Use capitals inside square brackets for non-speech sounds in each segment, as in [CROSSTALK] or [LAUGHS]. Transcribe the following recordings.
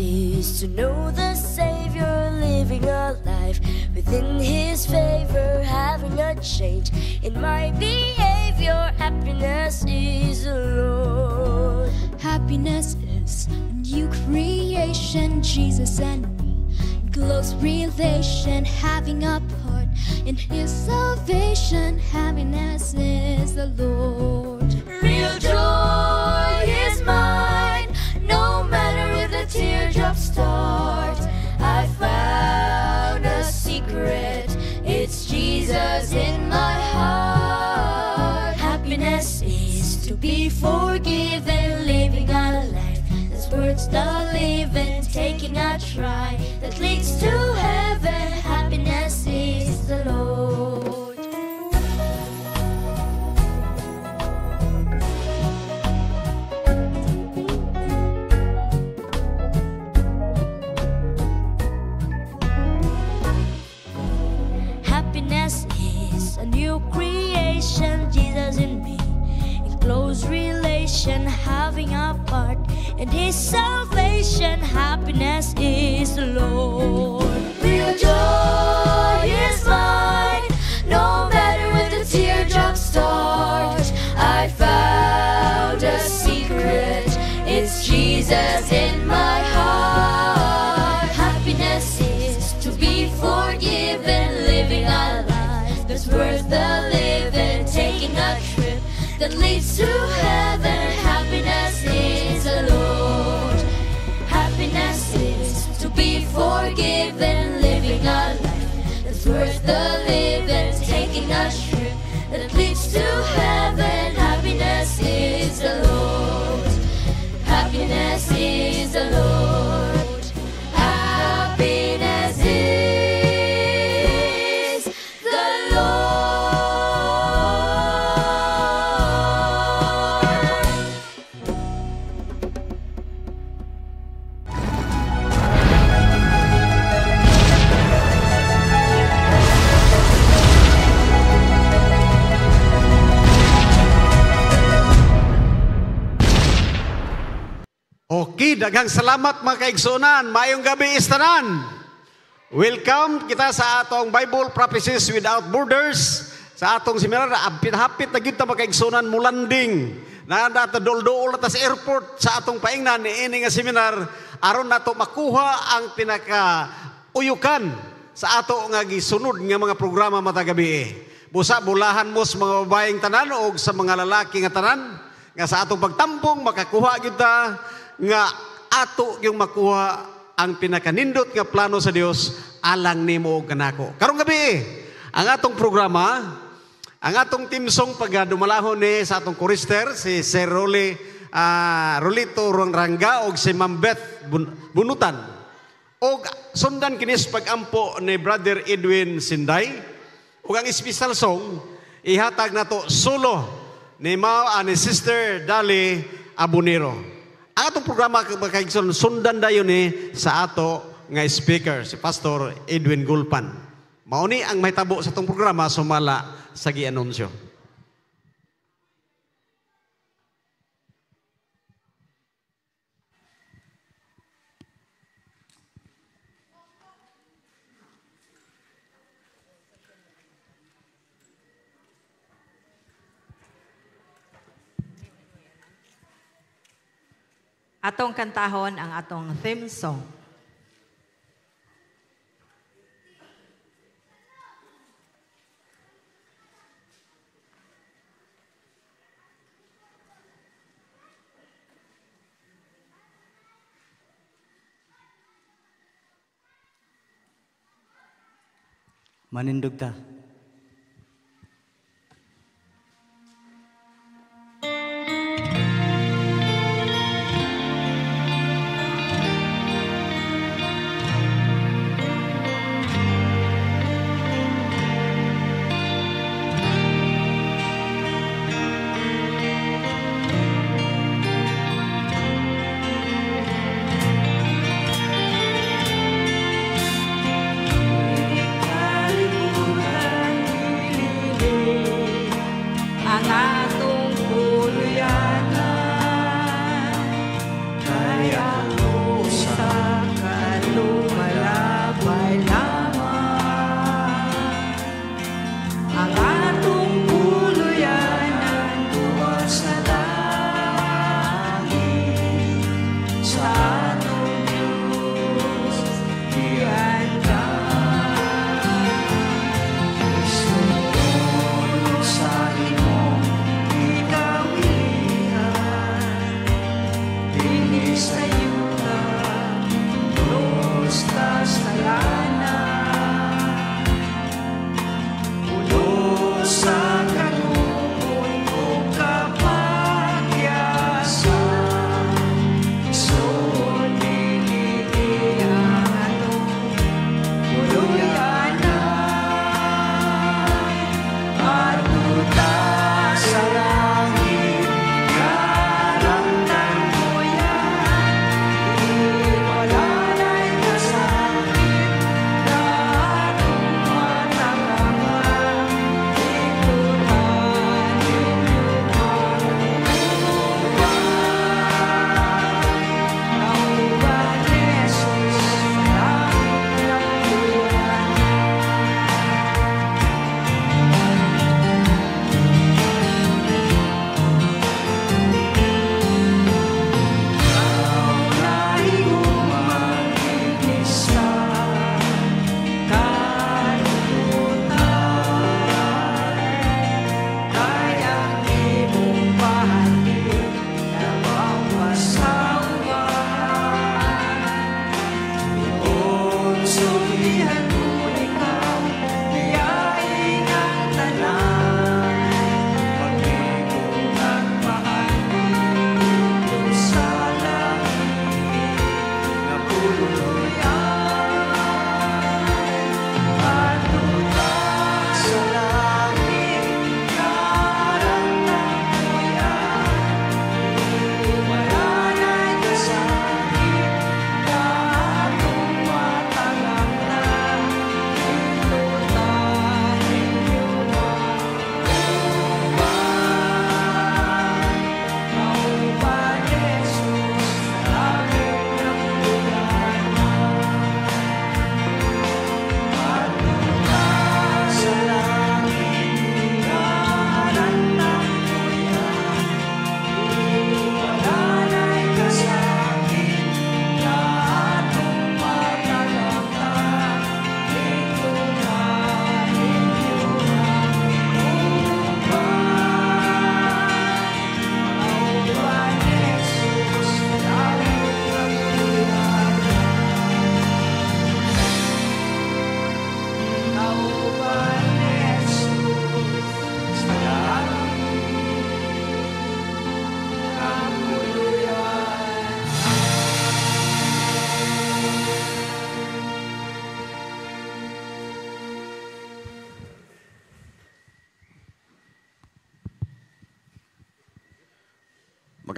is to know the Savior, living a life within His favor, having a change in my behavior. Happiness is Lord. Happiness is a new creation, Jesus and me. Close relation, having a part in His salvation. Happiness is the Lord. Real joy. start. I found a secret. It's Jesus in my heart. Happiness is to be forgiven, living a life that's worth the living, taking a try that leads to heaven. Happiness is the Lord. new creation, Jesus in me. In close relation, having a part in His salvation, happiness is the Lord. Real joy is mine, no matter when the teardrops start. I found a secret, it's Jesus in me. forgiven, living a life that's worth the living, taking a trip that leads to heaven. Happiness is a Lord. Happiness is the Lord. Daghang salamat mga kaigsunan. Mayong gabi istanan. Welcome kita sa atong Bible Prophecies Without Borders. Sa atong seminar, hapit-hapit na kita mga kaigsunan mo landing. Nada doldool sa airport sa atong paingnan ni ini nga seminar aron nato makuha ang pinaka uyukan sa ato nga gisunod nga mga programa matag gabi. Busa bulahan mo sa mga babaeng tanan o sa mga lalaki nga tanan nga sa atong pagtampong makakuha kita nga ato yung makuha ang pinakanindot nga plano sa Dios alang nimo og kanako. Karong gabi, ang atong programa, ang atong timsong pagdumalahon ah, ni sa atong chorister si Sir Roli uh, ah, Rolito Rangranga og si Ma'am Beth Bunutan. Og sundan kinis pagampo ni Brother Edwin Sinday. Ug ang special song ihatag nato solo ni Ma'am ani ah, Sister Dali Abunero atong programa kagsun sundan dayon ni sa ato nga speaker si Pastor Edwin Gulpan. Mauni ang mahitabo sa atong programa sumala sa gianunsyo. Atong kantahon ang atong theme song. Manindog ta.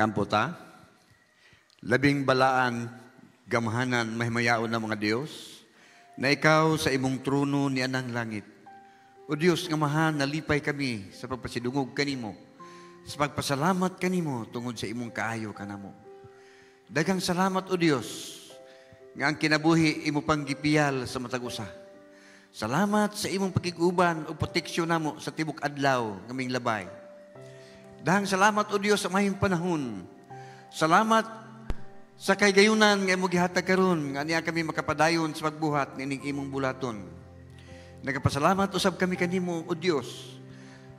kamputa, labing balaan, gamhanan, mahimayaon ng mga Diyos, na ikaw sa imong trono ni anang langit. O Diyos, nga mahal, nalipay kami sa pagpasidungog kanimo, sa pagpasalamat kanimo tungod sa imong kaayo kanamo. Dagang salamat o Diyos, nga ang kinabuhi imo pang gipiyal sa matag usa. Salamat sa imong pakiguban o proteksyon namo sa tibok adlaw ngaming labay. Dahang salamat o Diyos sa mahing panahon. Salamat sa kaygayunan nga mo gihatag karon nga niya kami makapadayon sa pagbuhat ni ning imong bulaton. Nagapasalamat usab kami kanimo o Dios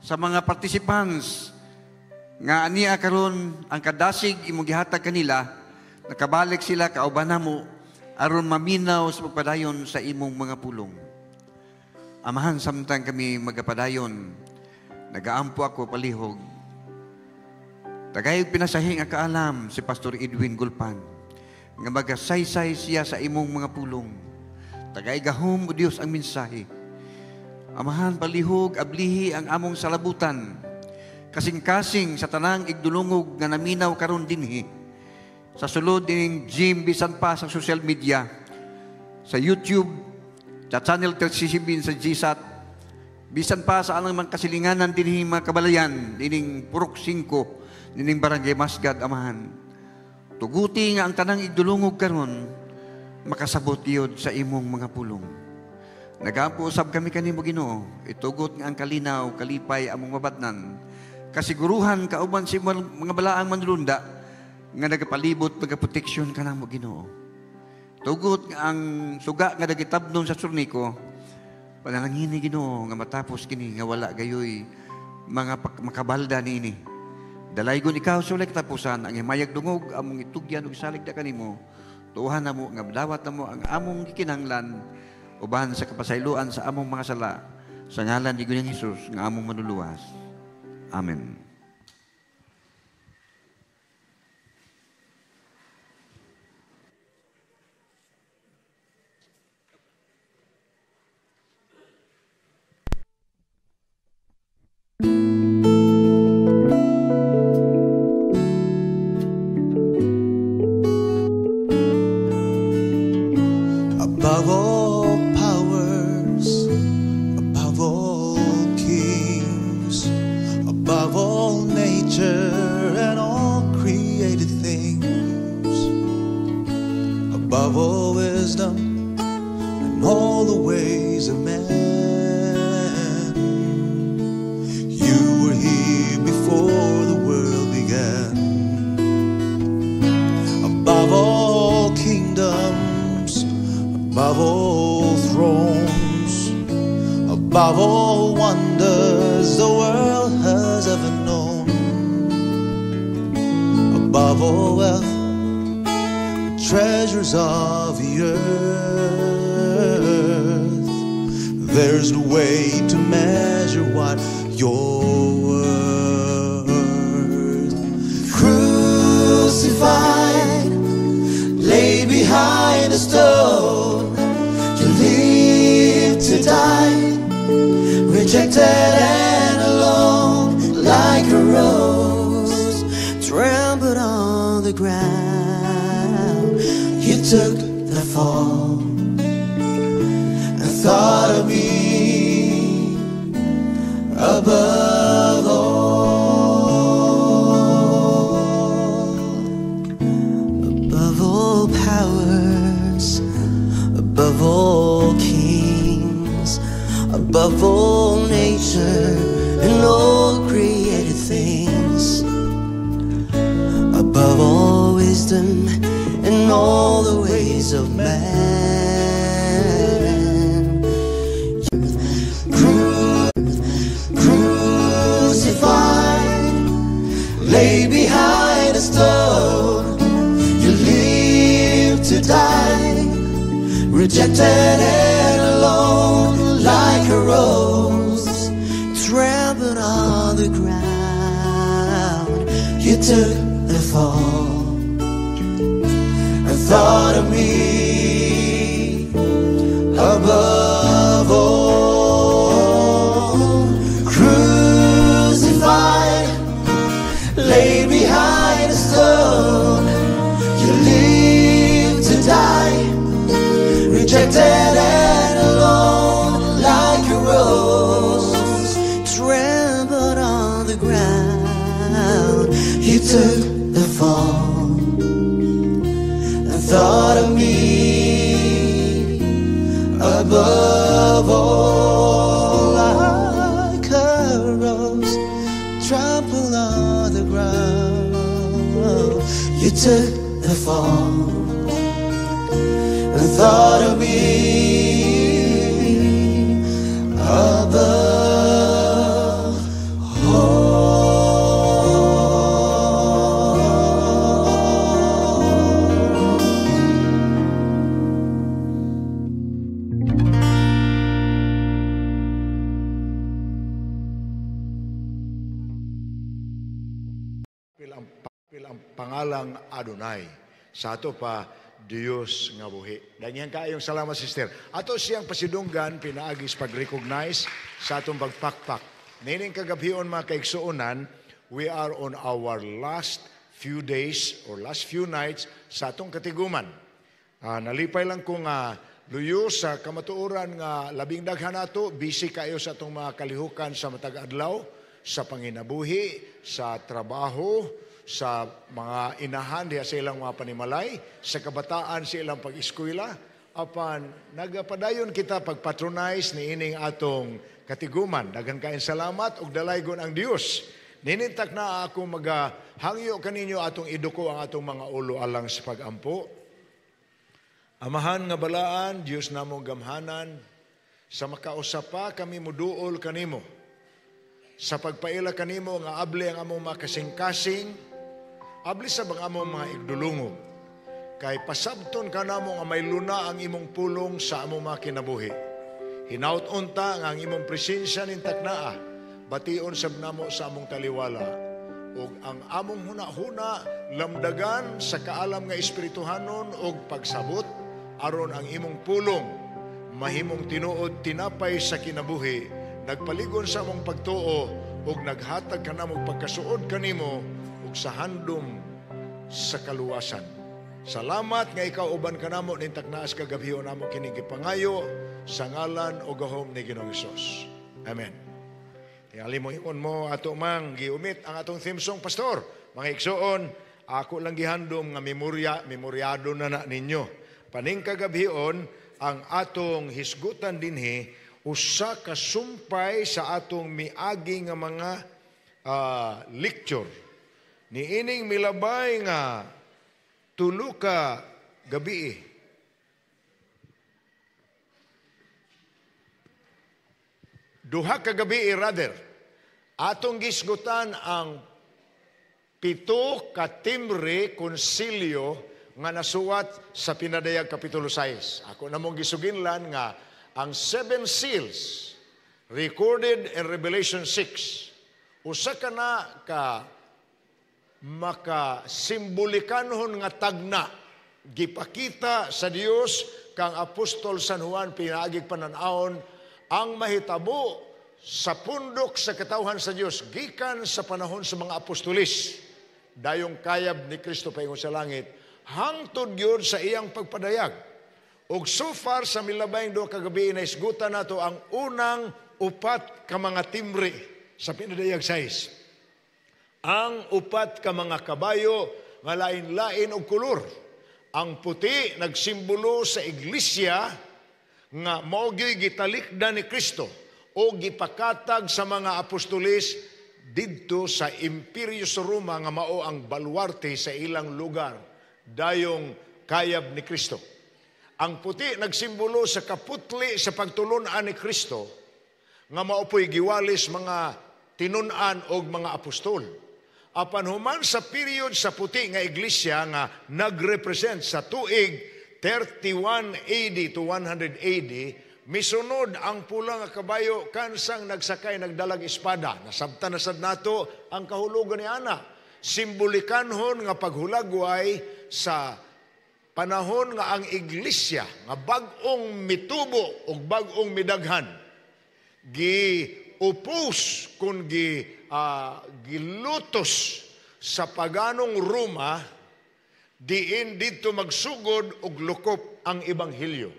sa mga participants nga ania karon ang kadasig imong gihatag kanila nakabalik sila kauban mo aron maminaw sa pagpadayon sa imong mga pulong. Amahan samtang kami magapadayon nagaampo ako palihog Tagayog pinasahing kaalam si Pastor Edwin Gulpan. Nga magasaysay siya sa imong mga pulong. Tagay gahom o Dios ang mensahe. Amahan palihog ablihi ang among salabutan. Kasing-kasing sa tanang igdulungog nga naminaw karon dinhi. Sa sulod din gym, bisan pa sa social media, sa YouTube, sa channel 37 sa GSAT, bisan pa sa anang mga kasilinganan dinhi mga kabalayan, dining Purok 5, Nining barangay Masgad, Amahan. Tuguti nga ang tanang idulungog karon, makasabot yod sa imong mga pulong. Nagapuusab kami kanimo Ginoo, itugot nga ang kalinaw, kalipay among mabatnan. Kasiguruhan kauban si mga balaang manlunda nga nagapalibot nagaproteksyon kanamo Ginoo. Tugot nga ang suga nga nagitabnon sa surni ko, panalangin ni Ginoo nga matapos kini nga wala gayoy mga makabalda niini Dalaygon ikaw sulay katapusan, ang himayag dungog, among itugyan og salig da kanimo, tuuhan na mo, nga dawat na mo ang among gikinanglan, ubahan sa kapasayloan sa among mga sala, sa ngalan ni Ganyang Hesus, nga among manuluwas. Amen. above all thrones, above all wonders the world has ever known, above all wealth, treasures of the earth. There's no way to measure what you're worth. Crucified, laid behind a stone died, rejected and alone, like a rose, trampled on the ground. You took the fall. I thought. above all nature and all created things, above all wisdom and all the ways of man. Cru crucified, lay behind a stone, you live to die, rejected. took the fall. I thought of me fall the thought of being above all. pangalang Adonai. sa ato pa Dios nga buhi. Danyan kayong salamat sister. Ato siyang pasidunggan pinaagis pag-recognize sa atong pagpakpak. Nining kagabion mga kaigsuonan, we are on our last few days or last few nights sa atong katiguman. Uh, nalipay lang ko nga luyo sa kamatuoran nga labing daghan nato busy kayo sa atong mga kalihukan sa matag adlaw sa panginabuhi sa trabaho sa mga inahan diya sa ilang mga panimalay, sa kabataan sa ilang pag-eskwela, apan nagapadayon kita pagpatronize ni ining atong katiguman. Dagan kain salamat ug dalaygon ang Dios. Ninintak na ako magahangyo kaninyo atong iduko ang atong mga ulo alang sa pagampo. Amahan nga balaan, Dios namo gamhanan sa makausap pa kami muduol kanimo sa pagpaila kanimo nga able ang among makasing-kasing abli sa bang among mga igdulungog. Kay pasabton ka na nga may luna ang imong pulong sa among mga kinabuhi. Hinaut-on ta nga ang imong presensya nin taknaa, bation sab namo sa among taliwala. O ang among huna-huna, lamdagan sa kaalam nga espirituhanon o pagsabot, aron ang imong pulong, mahimong tinuod tinapay sa kinabuhi, nagpaligon sa among pagtuo, ug naghatag ka na mo pagkasuod kanimo ug sa handom sa kaluwasan. Salamat nga ikaw uban ka namo ning taknaas kagabihon namo kining gipangayo sa ngalan o gahom ni Ginoong Hesus. Amen. Tingali mo iyon mo ato mang giumit ang atong theme song pastor. Mga igsoon, ako lang gihandom nga memorya, memoryado na na ninyo. Paning kagabihon ang atong hisgutan dinhi usa ka sumpay sa atong miagi nga mga uh, lecture Niining milabay nga tuluka gabi eh. Duha ka gabi eh, rather. Atong gisgutan ang pito ka timbre konsilyo nga nasuwat sa pinadayag kapitulo 6. Ako namong gisuginlan nga ang seven seals recorded in Revelation 6. Usa ka na ka maka simbolikanhon nga tagna gipakita sa Dios kang apostol San Juan pinaagig pananawon ang mahitabo sa pundok sa katawhan sa Dios gikan sa panahon sa mga apostolis dayong kayab ni Kristo paingon sa langit hangtod gyud sa iyang pagpadayag ug so far sa milabayng duha ka gabi na isgutan nato ang unang upat ka mga timbre sa pinadayag size ang upat ka mga kabayo nga lain-lain og kulor. Ang puti nagsimbolo sa iglesia nga mao gitalikdan ni Kristo o gipakatag sa mga apostolis didto sa Imperyo sa Roma nga mao ang baluarte sa ilang lugar dayong kayab ni Kristo. Ang puti nagsimbolo sa kaputli sa pagtulunan ni Kristo nga maupoy giwalis mga tinunan og mga apostol apan human sa period sa puti nga iglesia nga nagrepresent sa tuig 31 AD to 100 AD misunod ang pula nga kabayo kansang nagsakay nagdalag espada nasabta na sad nato ang kahulugan ni ana simbolikanhon nga paghulagway sa panahon nga ang iglesia nga bag-ong mitubo ug bag-ong midaghan gi upos kun gi uh, gilutos sa paganong Roma, diin dito magsugod og lukop ang ebanghelyo.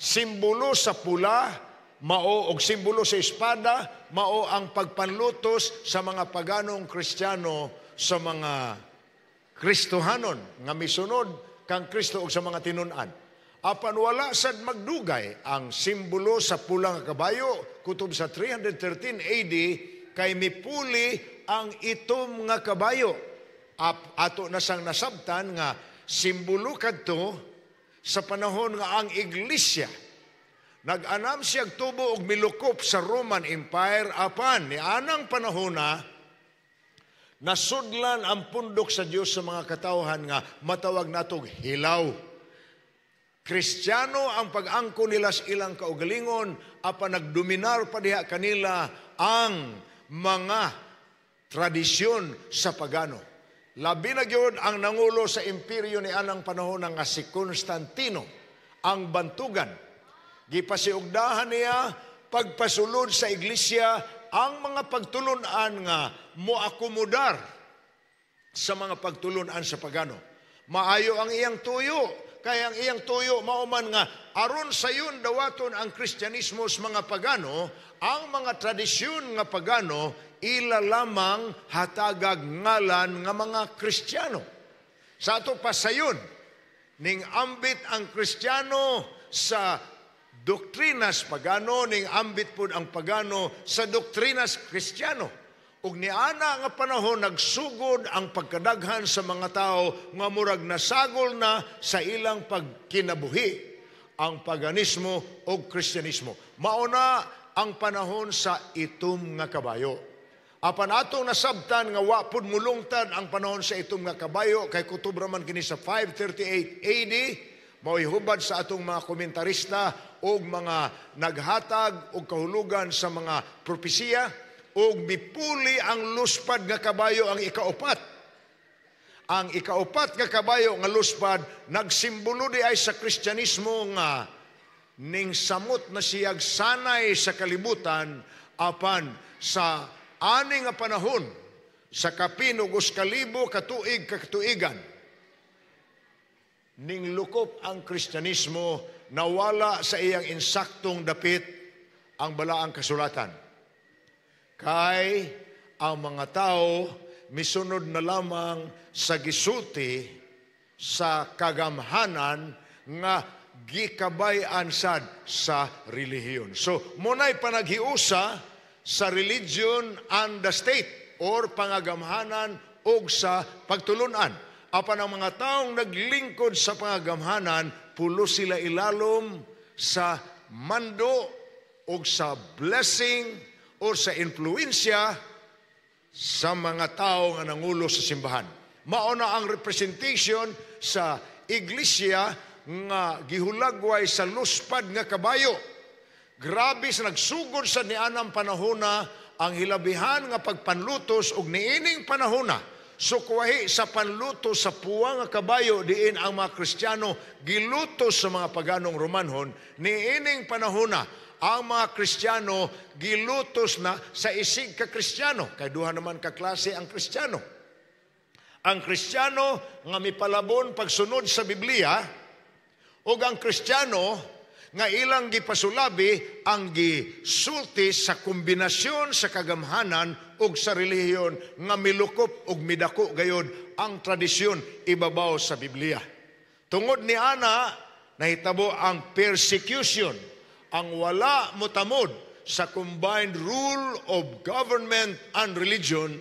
Simbolo sa pula, mao og simbolo sa espada, mao ang pagpanlutos sa mga paganong Kristiyano sa mga Kristohanon nga misunod kang Kristo og sa mga tinunan. Apan wala sad magdugay ang simbolo sa pulang kabayo kutob sa 313 AD kay mipuli ang itom nga kabayo. Ap, ato nasang nasabtan nga simbolo kadto sa panahon nga ang iglesia Nag-anam siya tubo og milukop sa Roman Empire apan ni anang panahon na nasudlan ang pundok sa Dios sa mga katawhan nga matawag natog hilaw. Kristiyano ang pag-angko nila sa ilang kaugalingon apan nagdominar pa diha kanila ang mga tradisyon sa pagano. Labi na yun ang nangulo sa imperyo ni Anang panahon nga si Constantino, ang bantugan. Gipasiugdahan niya pagpasulod sa iglesia ang mga pagtulunan nga moakomodar sa mga pagtulunan sa pagano. Maayo ang iyang tuyo kaya ang iyang tuyo, mauman nga, aron sa yun dawaton ang Kristyanismo sa mga pagano, ang mga tradisyon nga pagano, ila lamang hatagag ngalan nga mga Kristiyano. Sa ato pa sayon, ning ambit ang Kristiyano sa doktrinas pagano, ning ambit pud ang pagano sa doktrinas Kristiyano. Ug niana nga panahon nagsugod ang pagkadaghan sa mga tao nga murag nasagol na sa ilang pagkinabuhi ang paganismo o kristyanismo. Mauna ang panahon sa itom nga kabayo. Apan atong nasabtan nga wapod mulungtad ang panahon sa itom nga kabayo kay kutubra man kini sa 538 AD mao'y hubad sa atong mga komentarista o mga naghatag o kahulugan sa mga propesiya ug mipuli ang luspad nga kabayo ang ikaupat. Ang ikaupat nga kabayo nga luspad nagsimbolo di ay sa Kristyanismo nga ning samot na siyag sanay sa kalibutan apan sa ani nga panahon sa kapinog us kalibo katuig kakatuigan ning lukop ang Kristyanismo nawala sa iyang insaktong dapit ang balaang kasulatan. Kay ang mga tao misunod na lamang sa gisuti sa kagamhanan nga gikabayan sad sa relihiyon. So, munay panaghiusa sa religion and the state or pangagamhanan o sa pagtulunan. Apan ang mga taong naglingkod sa pangagamhanan, pulo sila ilalom sa mando o sa blessing o sa influensya sa mga tao nga nangulo sa simbahan. Mauna ang representation sa iglesia nga gihulagway sa luspad nga kabayo. Grabe sa nagsugod sa nianang panahona ang hilabihan nga pagpanlutos og niining panahona Sukwahi sa panluto sa puwang nga kabayo diin ang mga Kristiyano gilutos sa mga paganong Romanhon niining panahona ang mga Kristiyano gilutos na sa isig ka Kristiyano. Kay duha naman ka klase ang Kristiyano. Ang Kristiyano nga mipalabon pagsunod sa Biblia ug ang Kristiyano nga ilang gipasulabi ang gisulti sa kombinasyon sa kagamhanan ug sa relihiyon nga milukop ug midako gayod ang tradisyon ibabaw sa Biblia. Tungod ni ana nahitabo ang persecution ang wala motamod sa combined rule of government and religion,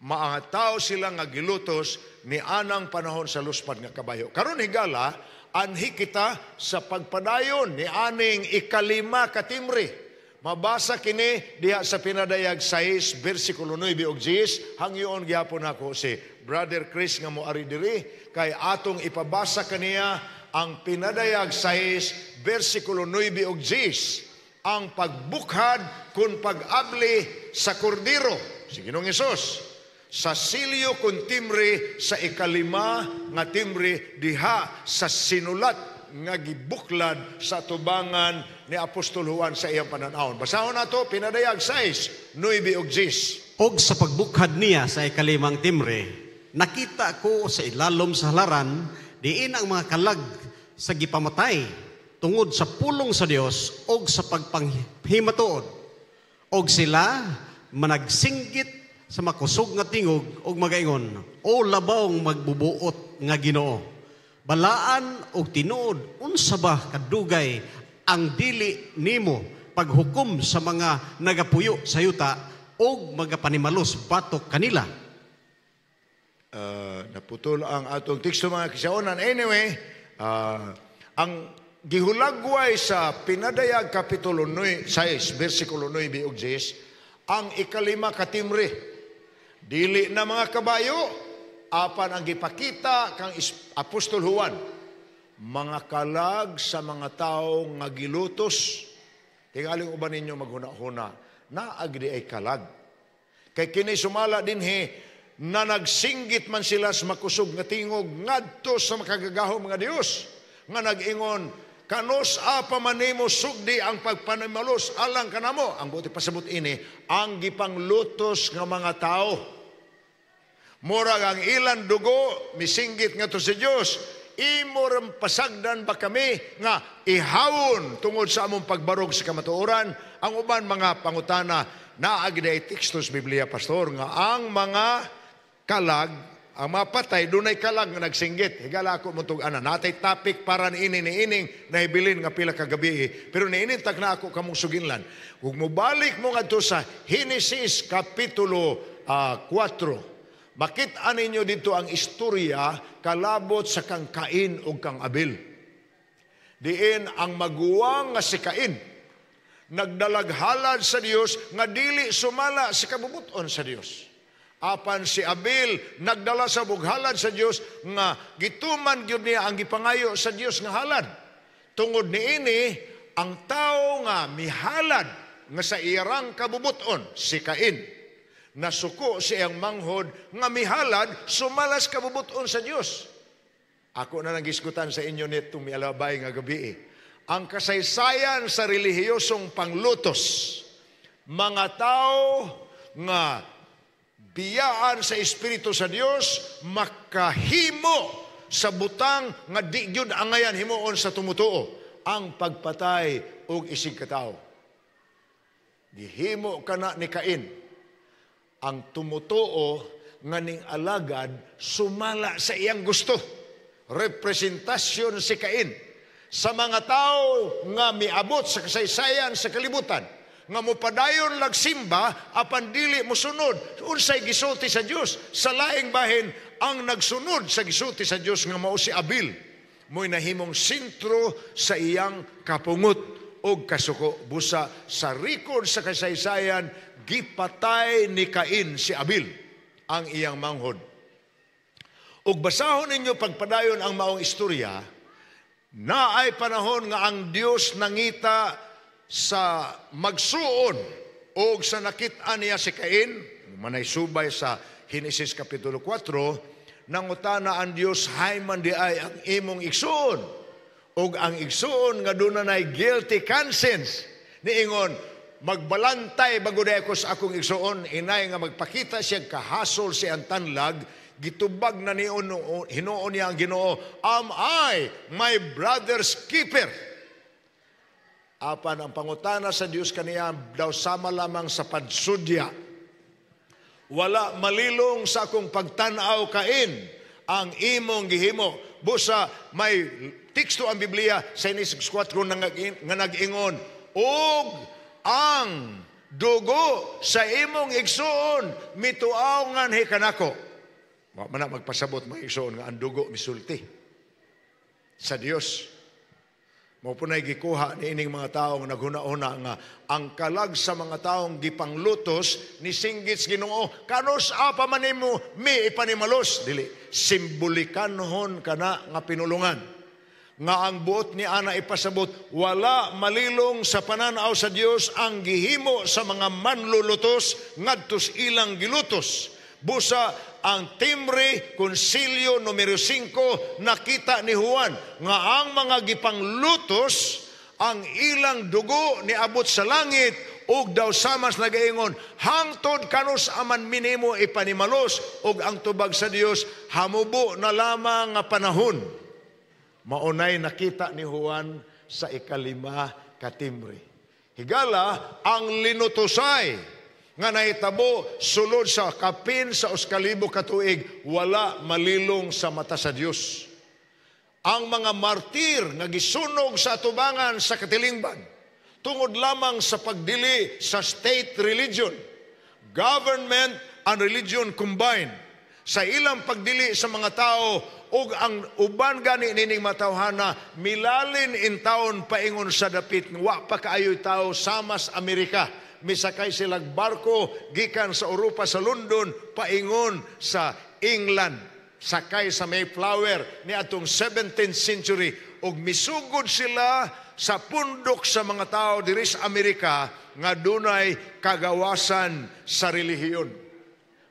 maatao sila nga gilutos ni anang panahon sa luspad nga kabayo. Karon higala, anhi kita sa pagpadayon ni aning ikalima katimri. Mabasa kini diha sa pinadayag 6 bersikulo 9 og 10 hangyoon gyapon ako si Brother Chris nga moari diri kay atong ipabasa kaniya ang pinadayag 6, versikulo 9 og 10, ang pagbukhad kun pag sa kordiro, si Ginoong Isos, sa silyo kun timre sa ikalima nga timre diha sa sinulat nga gibuklad sa tubangan ni Apostol Juan sa iyang pananaw. Basahon nato pinadayag 6, 9 og 10. Og sa pagbukhad niya sa ikalimang timre, nakita ko sa ilalom sa halaran diin ang mga kalag sa gipamatay tungod sa pulong sa Dios og sa pagpanghimatuod og sila managsinggit sa makusog nga tingog og magaingon o labawng magbubuot nga Ginoo balaan og tinuod unsa ba kadugay ang dili nimo paghukom sa mga nagapuyo sa yuta og magapanimalos batok kanila uh, naputol ang atong teksto mga kisaonan anyway Ah, ang gihulagway sa pinadayag kapitulo 9, 6, versikulo 9 og ang ikalima katimre. Dili na mga kabayo, apan ang gipakita kang Apostol Juan, mga kalag sa mga tao nga gilutos. Tingaling uban ninyo maghuna-huna, naagdi ay kalag. Kay kini sumala din he, na nagsinggit man sila sa makusog nga tingog ngadto sa makagagahom nga Dios nga nagingon kanos apa man nimo sugdi ang pagpanimalos alang kanamo ang buti pasabot ini ang gipanglutos nga mga tao murag ang ilan dugo misinggit nga to sa si Dios imo ram pasagdan ba kami nga ihawon tungod sa among pagbarog sa kamatuoran ang uban mga pangutana na agday tekstos Biblia pastor nga ang mga kalag, ang mapatay, dunay kalag nga nagsinggit. Higala ko mo itong anan. Natay topic para ni ining na ibilin nga pila kagabi. Eh. Pero niining tag na ako kamong suginlan. Huwag mo balik mo ngadto sa Genesis Kapitulo uh, ah, 4. Makitaan ninyo dito ang istorya kalabot sa kang Kain ug kang Abel Diin ang maguwang nga si Kain nagdalaghalad sa Dios nga dili sumala sa si kabubuton sa Dios. Apan si Abel nagdala sa bughalan sa Dios nga gituman gyud niya ang gipangayo sa Dios nga halad. Tungod niini ang tao nga mihalad nga sa iyang kabubuton si Cain. Nasuko siyang manghod nga mihalad sumalas kabubuton sa Dios. Ako na nagisgutan sa inyo nito mialabay nga gabi. Eh. Ang kasaysayan sa relihiyosong panglutos, mga tao nga biyaan sa Espiritu sa Dios makahimo sa butang nga di gyud angayan himuon sa tumutuo ang pagpatay og isig katao. Gihimo kana ni Kain ang tumutuo nga ning alagad sumala sa iyang gusto. Representasyon si Kain sa mga tao nga miabot sa kasaysayan sa kalibutan nga mopadayon lag simba apan dili mosunod unsay gisulti sa Dios sa laing bahin ang nagsunod sa gisulti sa Dios nga mao si Abil moy nahimong sentro sa iyang kapungot og kasuko busa sa record sa kasaysayan gipatay ni Cain si Abil ang iyang manghod ug basahon ninyo pagpadayon ang maong istorya na ay panahon nga ang Dios nangita sa magsuon o sa nakit-an niya si Cain, manay subay sa Genesis Kapitulo 4, nangutana ang Dios hay man di ay ang imong igsuon ug ang igsuon nga dunay guilty conscience niingon magbalantay bago na ako sa akong igsuon, inay nga magpakita siya kahasol siya ang tanlag, gitubag na ni Hinoon niya ang ginoo, Am I my brother's keeper? Apan ang pangutana sa Dios kaniya daw sama lamang sa pagsudya. Wala malilong sa akong pagtanaw kain ang imong gihimo. Busa may teksto ang Biblia sa inis 4 nga, nga nag-ingon, og ang dugo sa imong igsuon mituaw ngan hikanako. Wa man magpasabot mga igsuon nga ang dugo misulti sa Dios Mao punay gikuha ining mga taong naghuna-una nga ang kalag sa mga taong gipanglutos ni singgits Ginoo kanus apa man nimo mi ipanimalos dili simbolikanhon kana nga pinulungan nga ang buot ni ana ipasabot wala malilong sa pananaw sa Dios ang gihimo sa mga manlulutos ngadtos ilang gilutos busa ang timbre konsilyo numero 5 nakita ni Juan nga ang mga gipanglutos ang ilang dugo ni abot sa langit ug daw samas nagaingon hangtod kanus aman minimo ipanimalos ug ang tubag sa Dios hamubo na lamang nga panahon maunay nakita ni Juan sa ikalima katimbre higala ang linutosay nga naitabo sulod sa kapin sa uskalibo katuig wala malilong sa mata sa Dios. Ang mga martir nga gisunog sa atubangan sa katilingban tungod lamang sa pagdili sa state religion, government and religion combined sa ilang pagdili sa mga tao ug ang uban gani nining matawhana milalin in taon paingon sa dapit nga wa pa kaayoy tao sama sa Amerika misakay silang barko gikan sa Europa sa London paingon sa England sakay sa Mayflower ni atong 17th century ug misugod sila sa pundok sa mga tao diri sa Amerika nga dunay kagawasan sa relihiyon.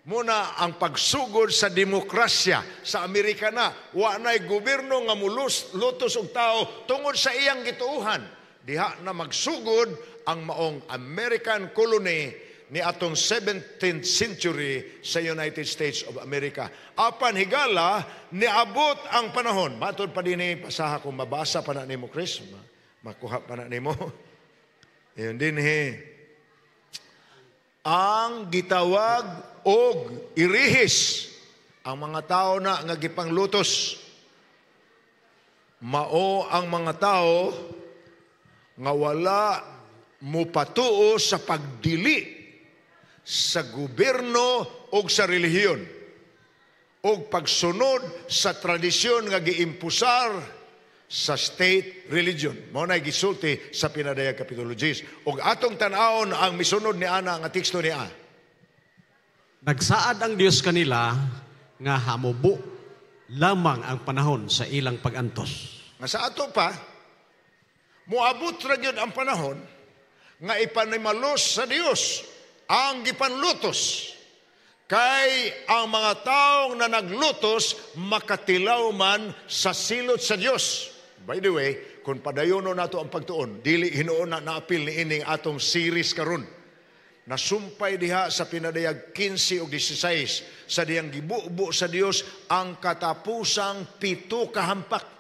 Muna ang pagsugod sa demokrasya sa Amerika na wa nay gobyerno nga mulos lutos og tao tungod sa iyang gituuhan diha na magsugod ang maong American colony ni atong 17th century sa United States of America. Apan higala, niabot ang panahon. Matod pa din eh, pasaha kung mabasa pa na ni mo, Chris. Makuha pa na ni mo. [LAUGHS] Yun din he. Eh. Ang gitawag og irihis ang mga tao na nga gipanglutos mao ang mga tao nga wala mo patuo sa pagdili sa gobyerno o sa relihiyon o pagsunod sa tradisyon nga giimpusar sa state religion. Mao na gisulti sa pinadayag Kapitulo 10. atong tan-awon ang misunod ni ana ang teksto ni A. Nagsaad ang Dios kanila nga hamubo lamang ang panahon sa ilang pagantos. Nga sa ato pa, Muabot ra gyud ang panahon nga ipanimalos sa Dios ang gipanlutos kay ang mga taong na naglutos makatilaw man sa silot sa Dios. By the way, kung padayono nato ang pagtuon, dili hinuon na naapil ni ining atong series karon. Nasumpay diha sa pinadayag 15 o 16 sa diyang gibubo sa Dios ang katapusang pito kahampak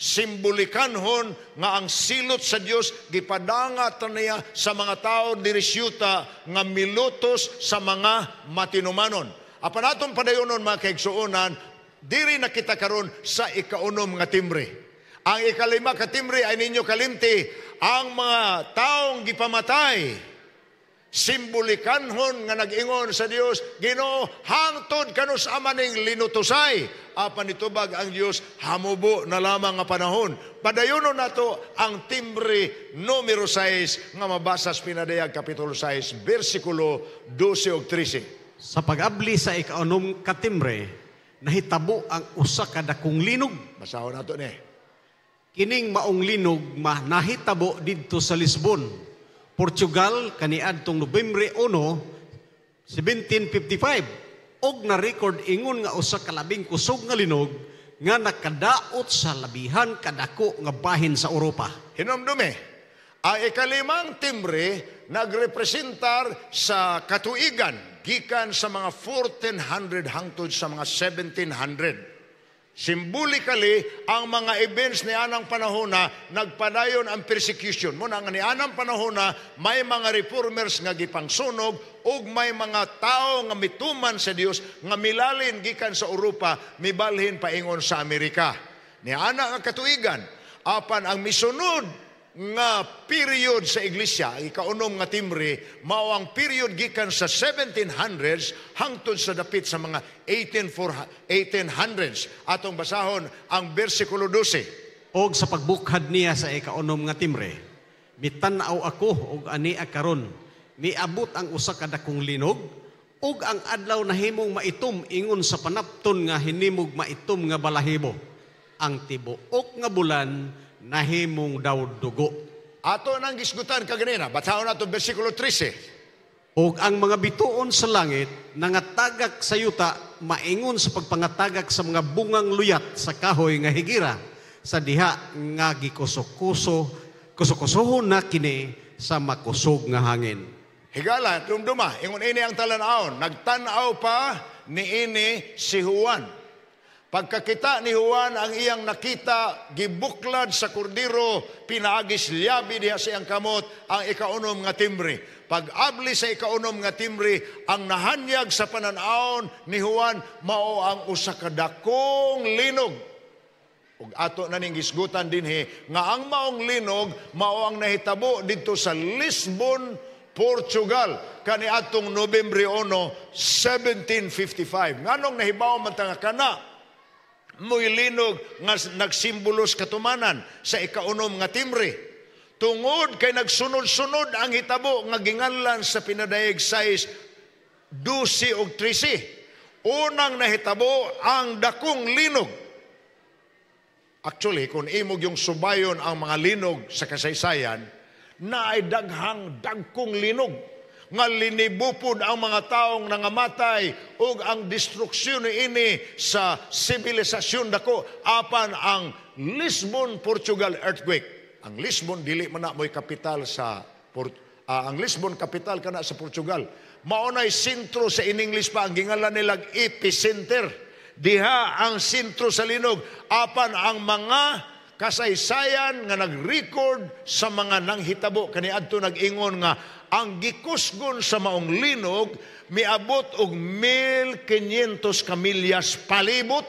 simbolikanhon nga ang silot sa Dios gipadanga niya sa mga tao diri syuta nga milutos sa mga matinumanon. Apan atong padayonon mga kaigsuonan, diri nakita karon sa ikaunom nga timbre. Ang ikalima ka timbre ay ninyo kalimti ang mga taong gipamatay simbolikanhon nga nag-ingon sa Dios, Ginoo, hangtod kanus amaning linutosay Apan itubag ang Dios hamubo na lamang nga panahon. Padayuno nato ang timbre numero 6 nga mabasa sa Pinadayag kapitulo 6 bersikulo 12 ug 13. Sa pagabli sa ikaunom ka timbre, nahitabo ang usa ka dakong linog. Basahon nato ni. Kining maong linog ma nahitabo didto sa Lisbon Portugal kaniadtong Nobyembre 1, 1755 og na-record ingon nga usa ka labing kusog nga linog nga nakadaot sa labihan kadako nga bahin sa Europa. Hinumdumi, ang ikalimang timbre nagrepresentar sa katuigan gikan sa mga 1400 hangtod sa mga 1700. Symbolically, ang mga events ni Anang Panahona, nagpadayon ang persecution. Muna nga ni Anang Panahona, may mga reformers nga gipangsunog ug may mga tao nga mituman sa Dios nga milalin gikan sa Europa mibalhin paingon sa Amerika. Ni Anang nga katuigan apan ang misunod nga period sa iglesia, ikaunom nga timre, mao ang period gikan sa 1700s hangtod sa dapit sa mga 1800s. Atong basahon ang bersikulo 12. Og sa pagbukhad niya sa ikaunom nga timre, mitanaw ako og ani karon miabot ang usa ka dakong linog ug ang adlaw nahimong maitom ingon sa panapton nga hinimog maitom nga balahibo ang tibuok nga bulan nahimong daw dugo. Ato nang gisgutan kaganina, batao na itong versikulo 13. O ang mga bituon sa langit, nangatagak sa yuta, maingon sa pagpangatagak sa mga bungang luyat sa kahoy nga higira, sa diha nga gikuso-kuso, kuso na kini sa makusog nga hangin. Higala, dumduma, ingon ini ang talanaon, nagtanaw pa ni ini si Juan Pagkakita ni Juan ang iyang nakita, gibuklad sa kordiro, pinaagis liabi diha sa iyang kamot, ang ikaunom nga timbre. Pag-abli sa ikaunom nga timbre, ang nahanyag sa pananaon ni Juan, mao ang usakadakong linog. Ug ato na ning gisgutan dinhi nga ang maong linog mao ang nahitabo didto sa Lisbon, Portugal kani atong Nobyembre 1, 1755. Nganong nahibaw man tanga kana muy linog nga nagsimbolos katumanan sa ikaunom nga timbre. Tungod kay nagsunod-sunod ang hitabo nga ginganlan sa pinadayeg size 12 og 13. Unang nahitabo ang dakong linog. Actually, kung imog yung subayon ang mga linog sa kasaysayan, na ay daghang dagkong linog nga linibupod ang mga taong nangamatay ug ang destruksyon ini sa sibilisasyon dako apan ang Lisbon Portugal earthquake. Ang Lisbon dili man na moy kapital sa Port uh, ang Lisbon kapital kana sa Portugal. Maunay sentro sa iningles English pa ang gingalan nilang epicenter. Diha ang sentro sa linog apan ang mga kasaysayan nga nag-record sa mga nanghitabo kaniadto nag-ingon nga ang gikusgon sa maong linog miabot og 1500 kamillas palibot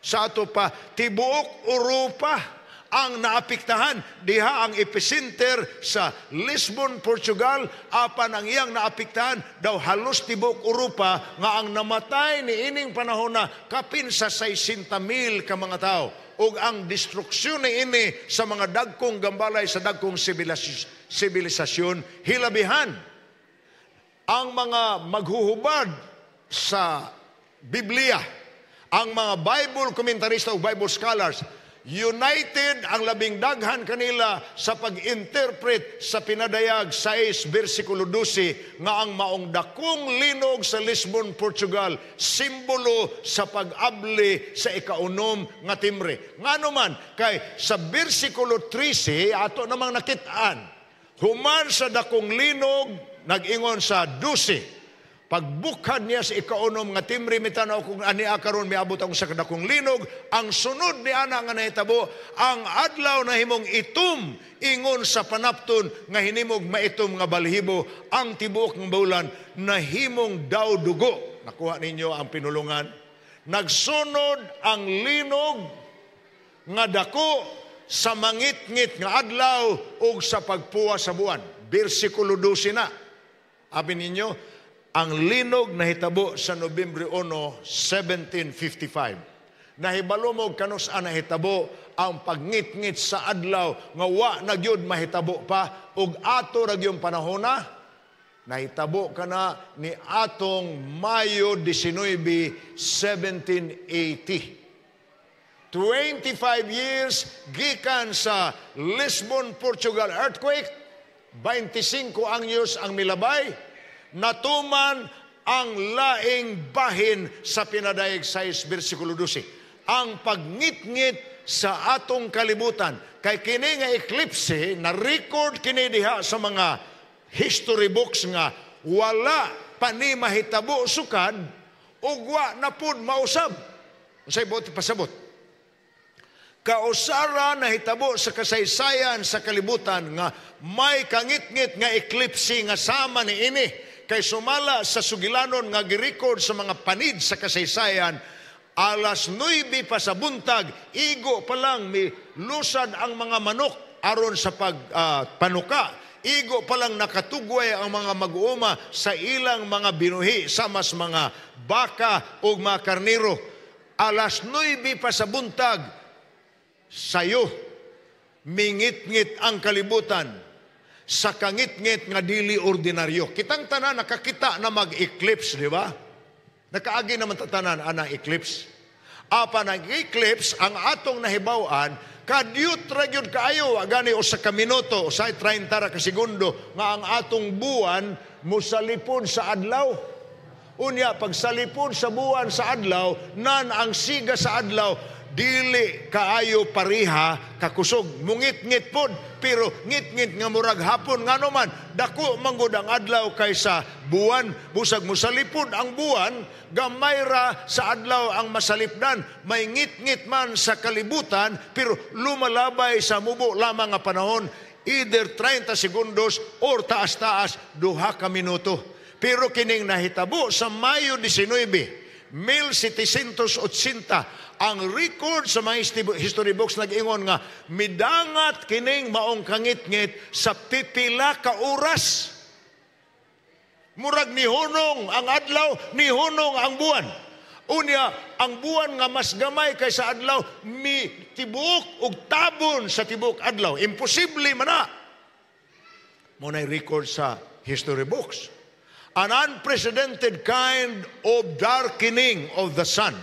sa ato pa tibuok Europa ang naapiktahan diha ang epicenter sa Lisbon, Portugal apan ang iyang naapiktahan daw halos tibok Europa nga ang namatay ni ining panahon na kapin sa 60,000 ka mga tao ug ang destruksyon ni ini sa mga dagkong gambalay sa dagkong sibilisasyon hilabihan. Ang mga maghuhubad sa Biblia, ang mga Bible commentarista o Bible scholars, United ang labing daghan kanila sa pag-interpret sa pinadayag 6 versikulo 12 nga ang maong dakong linog sa Lisbon, Portugal, simbolo sa pag-abli sa ikaunom nga timre. Ngano man kay sa versikulo 13 ato namang nakitaan human sa dakong linog nag-ingon sa 12 Pagbukhan niya sa ikaunom nga timri mitanaw kung ani akaron miabot ang sakda kong linog, ang sunod ni ana nga nahitabo ang adlaw na himong itum ingon sa panapton nga hinimog maitom nga balhibo ang tibuok ng bulan na himong daw dugo. Nakuha ninyo ang pinulungan. Nagsunod ang linog nga dako sa mangitngit nga adlaw ug sa pagpuwa sa buwan. Bersikulo 12 na. Abi ninyo, ang linog na hitabo sa Nobyembre 1, 1755. Nahibalo mo kanus ana hitabo ang pagngit-ngit sa adlaw nga wa na gyud mahitabo pa ug ato ra panahon na nahitabo kana ni atong Mayo 19, 1780. 25 years gikan sa Lisbon, Portugal earthquake, 25 anyos ang milabay, natuman ang laing bahin sa pinadayag 6, versikulo 12. Ang pagngit-ngit sa atong kalibutan. Kay kini nga eclipse, na record kini diha sa mga history books nga wala pa ni mahitabo sukad ug wa na pud mausab. Unsay buot pasabot? kausara na hitabo sa kasaysayan sa kalibutan nga may kangitngit nga eclipse nga sama ni ini kay sumala sa sugilanon nga girecord sa mga panid sa kasaysayan alas 9 pa sa buntag igo pa lang mi lusad ang mga manok aron sa pag uh, panuka igo pa lang nakatugway ang mga mag-uuma sa ilang mga binuhi sa mas mga baka o mga karnero alas 9 pa sa buntag sayo mingit-ngit ang kalibutan sa kangit-ngit nga dili ordinaryo. Kitang tanan nakakita na mag-eclipse, di ba? Nakaagi naman tatanan anang ah, eclipse. Apa ng eclipse ang atong nahibawan kadyut ragyod kaayo agani o sa kaminoto o sa 30 ka segundo nga ang atong buwan musalipod sa adlaw. Unya, pag sa sa buwan sa adlaw, nan ang siga sa adlaw, dili kaayo pariha kakusog mungit-ngit pod pero ngit-ngit nga murag hapon ngano man dako manggod ang adlaw kaysa buwan busag musalipod ang buwan gamay ra sa adlaw ang masalipdan may ngit-ngit man sa kalibutan pero lumalabay sa mubo lamang nga panahon either 30 segundos or taas-taas duha ka minuto pero kining nahitabo sa Mayo 19 1780 ang record sa mga history books nag-ingon nga, midangat kining maong kangit-ngit sa pipila ka oras. Murag ni hunong ang adlaw, ni hunong ang buwan. Unya, ang buwan nga mas gamay kaysa adlaw, mi tibuok ug tabon sa tibuok adlaw. Imposible man na. nay record sa history books. An unprecedented kind of darkening of the sun.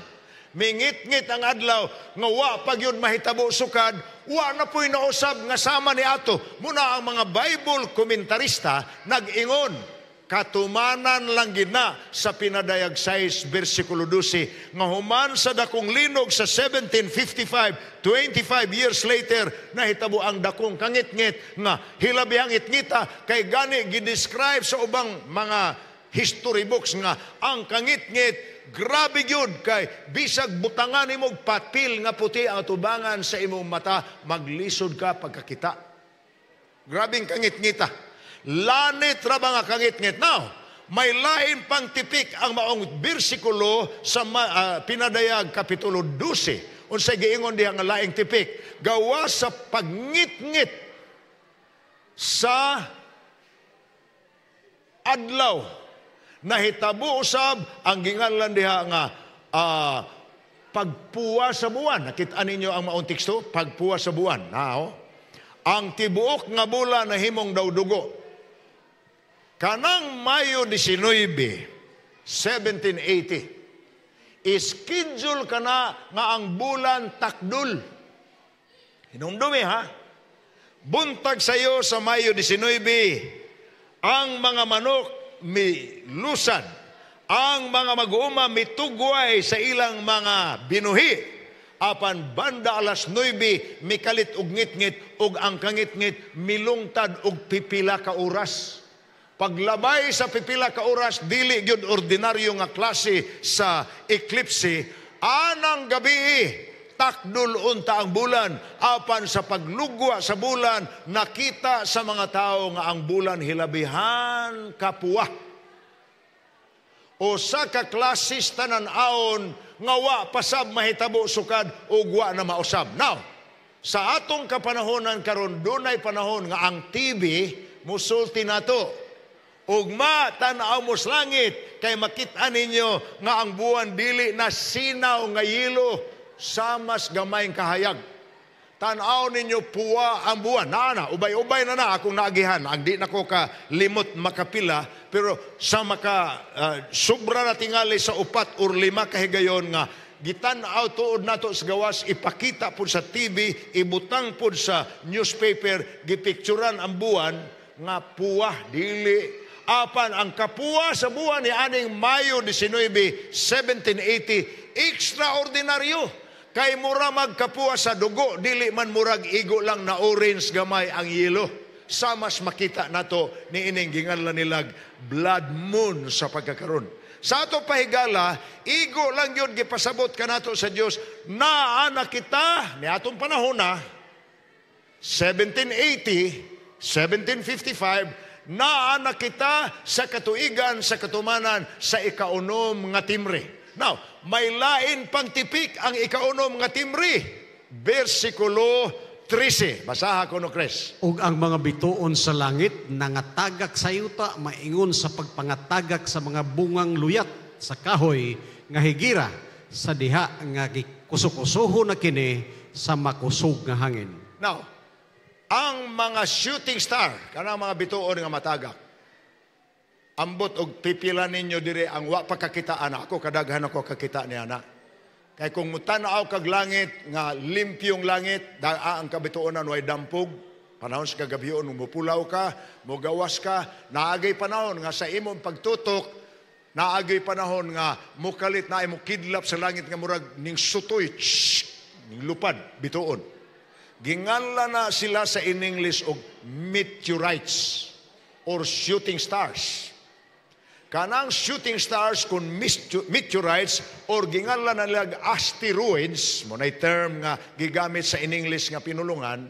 Mingit-ngit ang adlaw, nga wa pag yun mahitabo sukad, wa na po'y nausab nga sama ni ato. Muna ang mga Bible komentarista nag-ingon, katumanan lang gina sa pinadayag 6 bersikulo 12 nga human sa dakong linog sa 1755 25 years later nahitabo ang dakong kangitngit nga hilabihang itngita kay gani gidescribe sa ubang mga history books nga ang kangitngit grabe gyud kay bisag butangan nimo patil nga puti ang atubangan sa imong mata, maglisod ka pagkakita. Grabing kangit-ngita. Lanit ra ba kangit-ngit now? May lain pang tipik ang maong bersikulo sa uh, pinadayag kapitulo 12 unsay giingon diha nga laing tipik gawa sa pagngit-ngit sa adlaw Nahitabo usab ang gingalan diha nga uh, pagpuwa sa buwan. Nakita ninyo ang maong teksto? Pagpuwa sa buwan. Nao. Ang tibuok nga bula na himong daw dugo. Kanang Mayo 19, 1780, ischedule ka na nga ang bulan takdul. Hinumdumi ha? Buntag sa iyo sa Mayo 19, ang mga manok milusan ang mga mag-uuma mitugway sa ilang mga binuhi apan banda alas 9 mikalit og ngitngit og ang kangitngit milungtad og pipila ka oras paglabay sa pipila ka oras dili gyud ordinaryo nga klase sa eclipse anang gabi takdul unta ang bulan. Apan sa paglugwa sa bulan, nakita sa mga tao nga ang bulan hilabihan kapwa. O sa kaklasis tanan-aon, nga wa pasab mahitabo sukad o wa na mausab. Now, sa atong kapanahonan karon dunay panahon nga ang TV musulti nato ugma tanaw mo langit kay makita ninyo nga ang buwan dili na sinaw nga yelo samas mas gamayng kahayag. Tanaw ninyo puwa ang buwan. Naana, ubay-ubay na na akong naagihan. Ang di na ko ka limot makapila, pero sa maka uh, sobra na tingali sa upat or lima kahigayon nga gitanaw tuod nato sa gawas ipakita pud sa TV ibutang pud sa newspaper gipicturan ang buwan nga puwa dili apan ang kapuwa sa buwan ni aning Mayo 19, 1780 ekstraordinaryo Kay mura magkapua sa dugo, dili man murag igo lang na orange gamay ang yelo. Sa mas makita nato ni ining ginganlan nilag blood moon sa pagkakaron. Sa ato pahigala, igo lang yun gipasabot ka nato sa Dios na na kita ni atong panahon na 1780, 1755 na na kita sa katuigan sa katumanan sa ikaunom nga timre. Now, may lain pang tipik ang ikaunom nga timri. Versikulo 13. Basaha ko no, Chris. Ug ang mga bituon sa langit nangatagak sa yuta, maingon sa pagpangatagak sa mga bungang luyat sa kahoy nga higira sa diha nga gikusukusuho na kini sa makusog nga hangin. Now, ang mga shooting star, kanang mga bituon nga matagak, ambot og pipila ninyo dire ang wa pa kakita ana ako kadaghan ako kakita ni anak kay kung mutanaw kag langit nga limpyong langit daa ang kabituonan way dampog panahon sa kagabion, umupulaw ka, mugawas ka, naagay panahon nga sa imong pagtutok, naagay panahon nga mukalit na imo kidlap sa langit nga murag ning sutoy, tsh, ning lupad, bituon. Gingala na sila sa in English og meteorites or shooting stars kanang shooting stars kung meteorites or ginganlan na lag asteroids, mo na term nga gigamit sa in English nga pinulungan,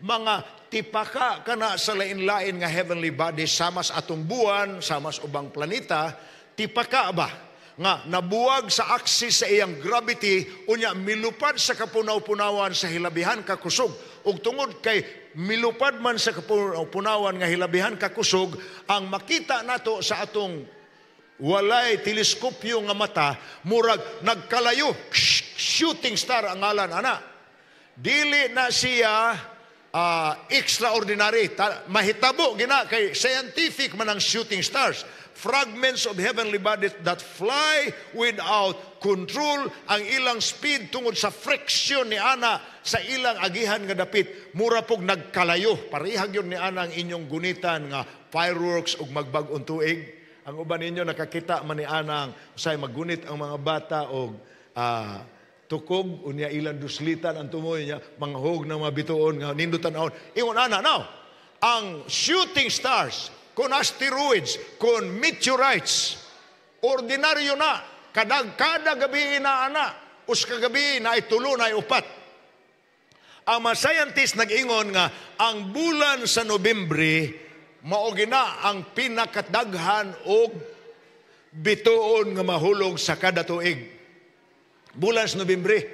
mga tipaka kana sa lain-lain nga heavenly bodies sa atong buwan, sama sa ubang planeta, tipaka ba nga nabuwag sa aksis sa iyang gravity unya milupad sa kapunaw-punawan sa hilabihan ka kusog ug tungod kay milupad man sa kapunaw-punawan nga hilabihan kakusog ang makita nato sa atong walay teleskopyo nga mata, murag nagkalayo, shooting star ang ngalan, ana. Dili na siya uh, extraordinary, Ta- mahitabo gina kay scientific man ang shooting stars. Fragments of heavenly bodies that fly without control ang ilang speed tungod sa friction ni ana sa ilang agihan nga dapit mura pug nagkalayo parihag yon ni ana ang inyong gunitan nga fireworks ug magbag-ong tuig ang uban ninyo nakakita man ni anang say magunit ang mga bata og uh, ah, tukog unya ilang duslitan ang tumoy niya manghog na mabituon nga nindutan aon. Ingon ana now. Ang shooting stars kun asteroids kun meteorites ordinaryo na kadang kada gabi na ana us kagabi na itulo na upat. Ang mga scientist nag-ingon nga ang bulan sa Nobembre, maogina ang pinakadaghan og bituon nga mahulog sa kada tuig. Bulan sa Nobyembre.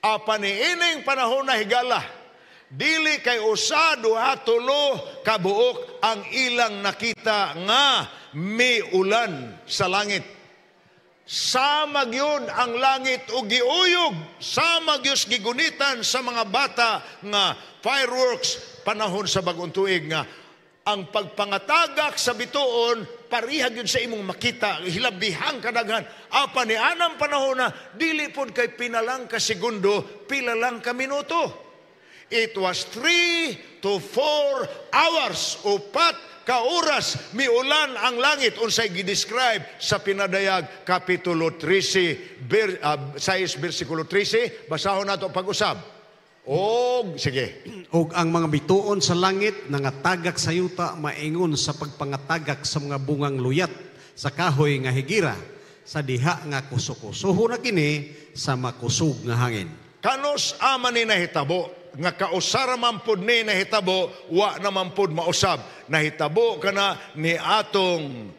Apaniining panahon na higala, dili kay usa duha tulo kabuok ang ilang nakita nga miulan sa langit. Sama gyud ang langit og giuyog, sama gyus gigunitan sa mga bata nga fireworks panahon sa bagong tuig nga ang pagpangatagak sa bituon parihag yun sa imong makita hilabihang kadaghan apa ni anang panahon na dili pod kay pinalang ka segundo pila lang ka minuto it was 3 to 4 hours upat ka oras miulan ang langit unsay gidescribe sa pinadayag kapitulo 13 ber, uh, ah, 6 bersikulo 13 basahon nato pag-usab Og, sige. Og ang mga bituon sa langit, nangatagak sa yuta, maingon sa pagpangatagak sa mga bungang luyat, sa kahoy nga higira, sa diha nga kusukusuho na kini sa makusog nga hangin. Kanos ama ni nahitabo, nga kausara man pud ni nahitabo, wa naman pud mausab. Nahitabo kana ni atong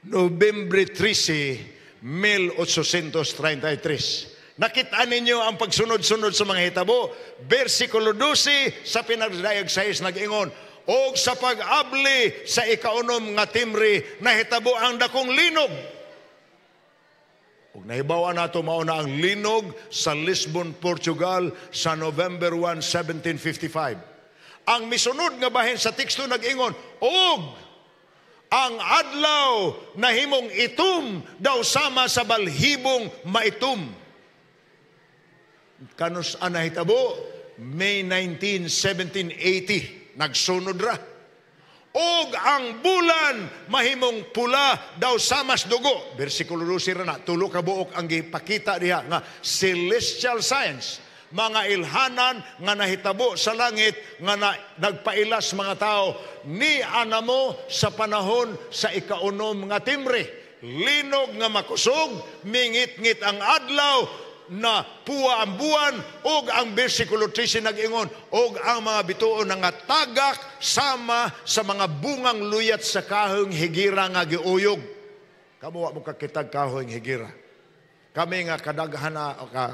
November 13, 1833. Nakita ninyo ang pagsunod-sunod sa mga hitabo. Versikulo 12 sa pinagdayag 6 nag-ingon, O sa pag-abli sa ikaunom nga timri, hitabo ang dakong linog. Ug nahibawa nato mao na ang linog sa Lisbon, Portugal sa November 1, 1755. Ang misunod nga bahin sa teksto nag-ingon, og ang adlaw na himong itum daw sama sa balhibong maitum kanus anahitabo, May 19, 1780, nagsunod ra. Og ang bulan mahimong pula daw sa mas dugo. bersikulo 12 ra na, tulo ka buok ang gipakita diha nga celestial science mga ilhanan nga nahitabo sa langit nga na, nagpailas mga tao ni anamo sa panahon sa ikaunom nga timbre linog nga makusog mingit-ngit ang adlaw na puwa ang buwan ug ang bersikulo 13 nag-ingon og ang mga bituon nga tagak sama sa mga bungang luyat sa kahong higira nga giuyog kamo wa mo kakitag kahong higira kami nga kadaghan na ka,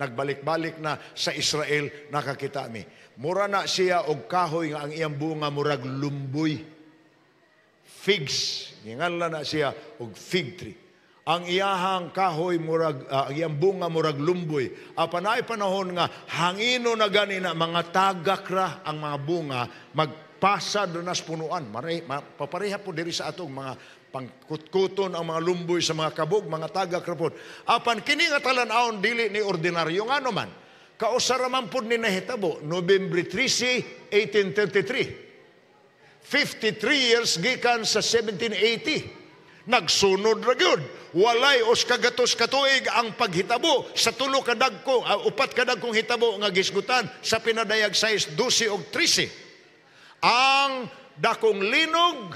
nagbalik-balik na sa Israel nakakita mi mura na siya og kahoy nga ang iyang bunga murag lumboy figs ningala na siya og fig tree ang iyahang kahoy murag uh, iyang bunga murag lumboy apanay panahon nga hangino na gani na mga tagakra ang mga bunga magpasa do nas punuan Maray, ma, papareha po diri sa atong mga pangkutkuton ang mga lumboy sa mga kabog mga tagakra pod apan kini nga talan-aon dili ni ordinaryo ngano man kausara man pod ni nahitabo November 13 1833 53 years gikan sa 1780 Nagsunod ra gyud. Walay os kagatos katuig ang paghitabo sa tulo ka dagko, uh, upat ka dagkong hitabo nga gisgutan sa pinadayag size 12 og 13. Ang dakong linog,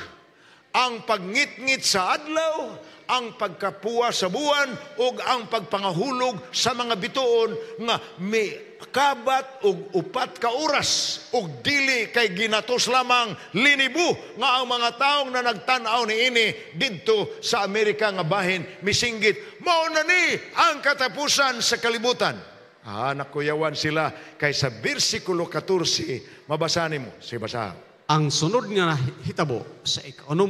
ang pagngitngit sa adlaw, ang pagkapuwa sa buwan ug ang pagpangahulog sa mga bituon nga may kabat og upat ka oras og dili kay ginatos lamang linibu nga ang mga taong na nagtanaw aw ni ini didto sa Amerika nga bahin misinggit mao na ni ang katapusan sa kalibutan. Ah, nakuyawan sila kay sa bersikulo 14 mabasa nimo si basahin. Ang sunod nga hitabo sa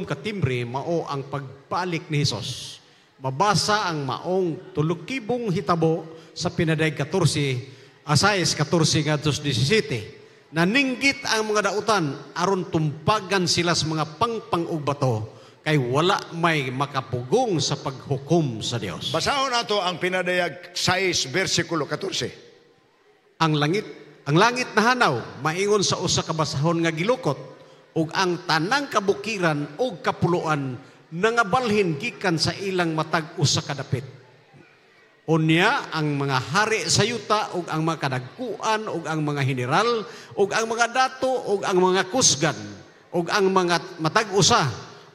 ka timbre mao ang pagbalik ni Hesus. Mabasa ang maong tulukibong hitabo sa pinaday 14 Asayas 14 ngadtos 17. Naninggit ang mga dautan aron tumpagan sila sa mga pangpang bato kay wala may makapugong sa paghukom sa Dios. Basahon nato ang pinadayag 6 bersikulo 14. Ang langit ang langit na hanaw maingon sa usa ka basahon nga gilukot ug ang tanang kabukiran ug kapuluan nangabalhin gikan sa ilang matag usa ka dapit Unya ang mga hari sa yuta ug ang mga kadagkuan ug ang mga general ug ang mga dato ug ang mga kusgan ug ang mga matag-usa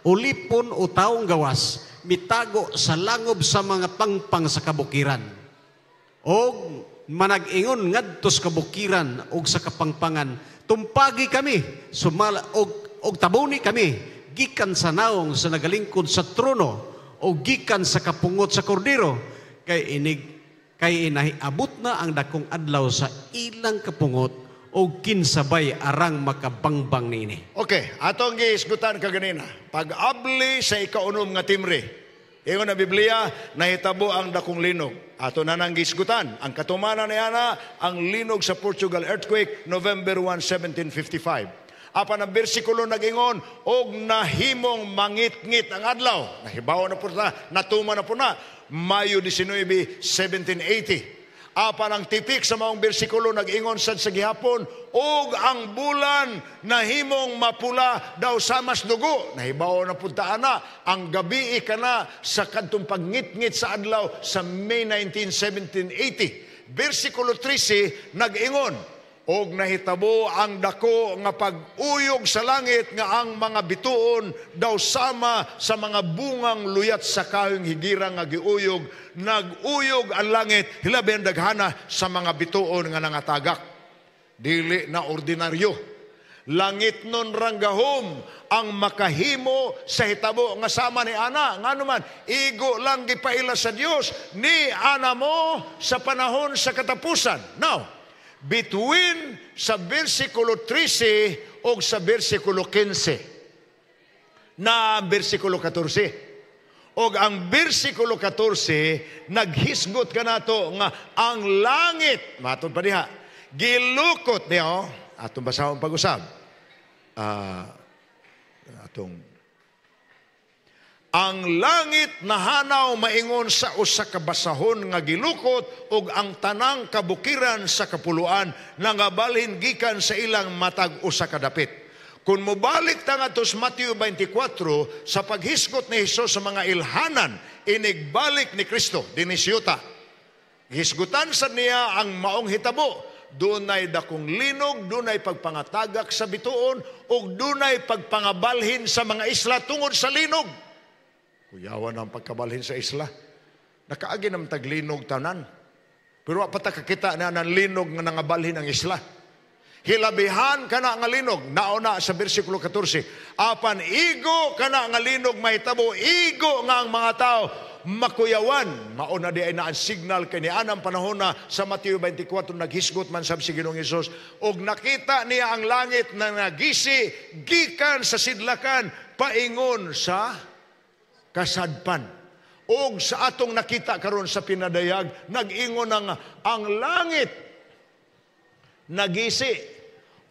ulipon o taong gawas mitago sa langob sa mga pangpang sa kabukiran ug manag-ingon ngadto kabukiran ug sa kapangpangan tumpagi kami sumala ug og taboni kami gikan sa naong sa nagalingkod sa trono o gikan sa kapungot sa kordero kay inig kay inahiabot na ang dakong adlaw sa ilang kapungot o kinsabay arang makabangbang nini. Okay, atong giisgutan ka ganina. Pag-abli sa ikaunom nga timre. Ingon na Biblia, nahitabo ang dakong linog. Ato na nang gisgutan. Ang katumanan ni Ana, ang linog sa Portugal earthquake, November 1, 1755 apan ang bersikulo nagingon og nahimong mangitngit ang adlaw nahibaw na po na natuma na po na Mayo 19 1780 apan ang tipik sa maong bersikulo nagingon sad sa gihapon og ang bulan nahimong mapula daw sa mas dugo nahibaw na puntaan ana, ang gabi kana sa kadtong pagngitngit sa adlaw sa May 19 1780 bersikulo 13 nagingon og nahitabo ang dako nga pag-uyog sa langit nga ang mga bituon daw sama sa mga bungang luyat sa kahing higira nga giuyog naguyog ang langit hilabi ang daghana sa mga bituon nga nangatagak dili na ordinaryo langit nun ranggahom ang makahimo sa hitabo nga sama ni ana ngano man igo lang gipaila sa Dios ni ana mo sa panahon sa katapusan now between sa versikulo 13 o sa versikulo 15 na versikulo 14. O ang versikulo 14, naghisgot ka na to nga ang langit, matod pa diha, gilukot niyo, oh. atong basahon pag-usab, uh, atong ang langit nahanaw maingon sa usa ka basahon nga gilukot ug ang tanang kabukiran sa kapuluan nangabalhin gikan sa ilang matag usa ka dapit. Kung mobalik ta ngadto sa Matthew 24 sa paghisgot ni Hesus sa mga ilhanan inigbalik ni Kristo dinhi siyuta. Gisgutan sa niya ang maong hitabo dunay dakong linog, dunay pagpangatagak sa bituon, ug dunay pagpangabalhin sa mga isla tungod sa linog. Kuyawan ang pagkabalhin sa isla. Nakaagi ng taglinog tanan. Pero apata kakita na ng linog nga nangabalhin ang isla. Hilabihan ka na nga linog. Nauna sa versikulo 14. Apan igo ka na nga linog may tabo. Igo nga ang mga tao makuyawan. Mauna di ay naan signal kani anam panahon na sa Mateo 24 naghisgot man sab si Ginoong Hesus og nakita niya ang langit na nagisi gikan sa sidlakan paingon sa kasadpan. Og sa atong nakita karon sa pinadayag, nag-ingon ng ang langit nagisi.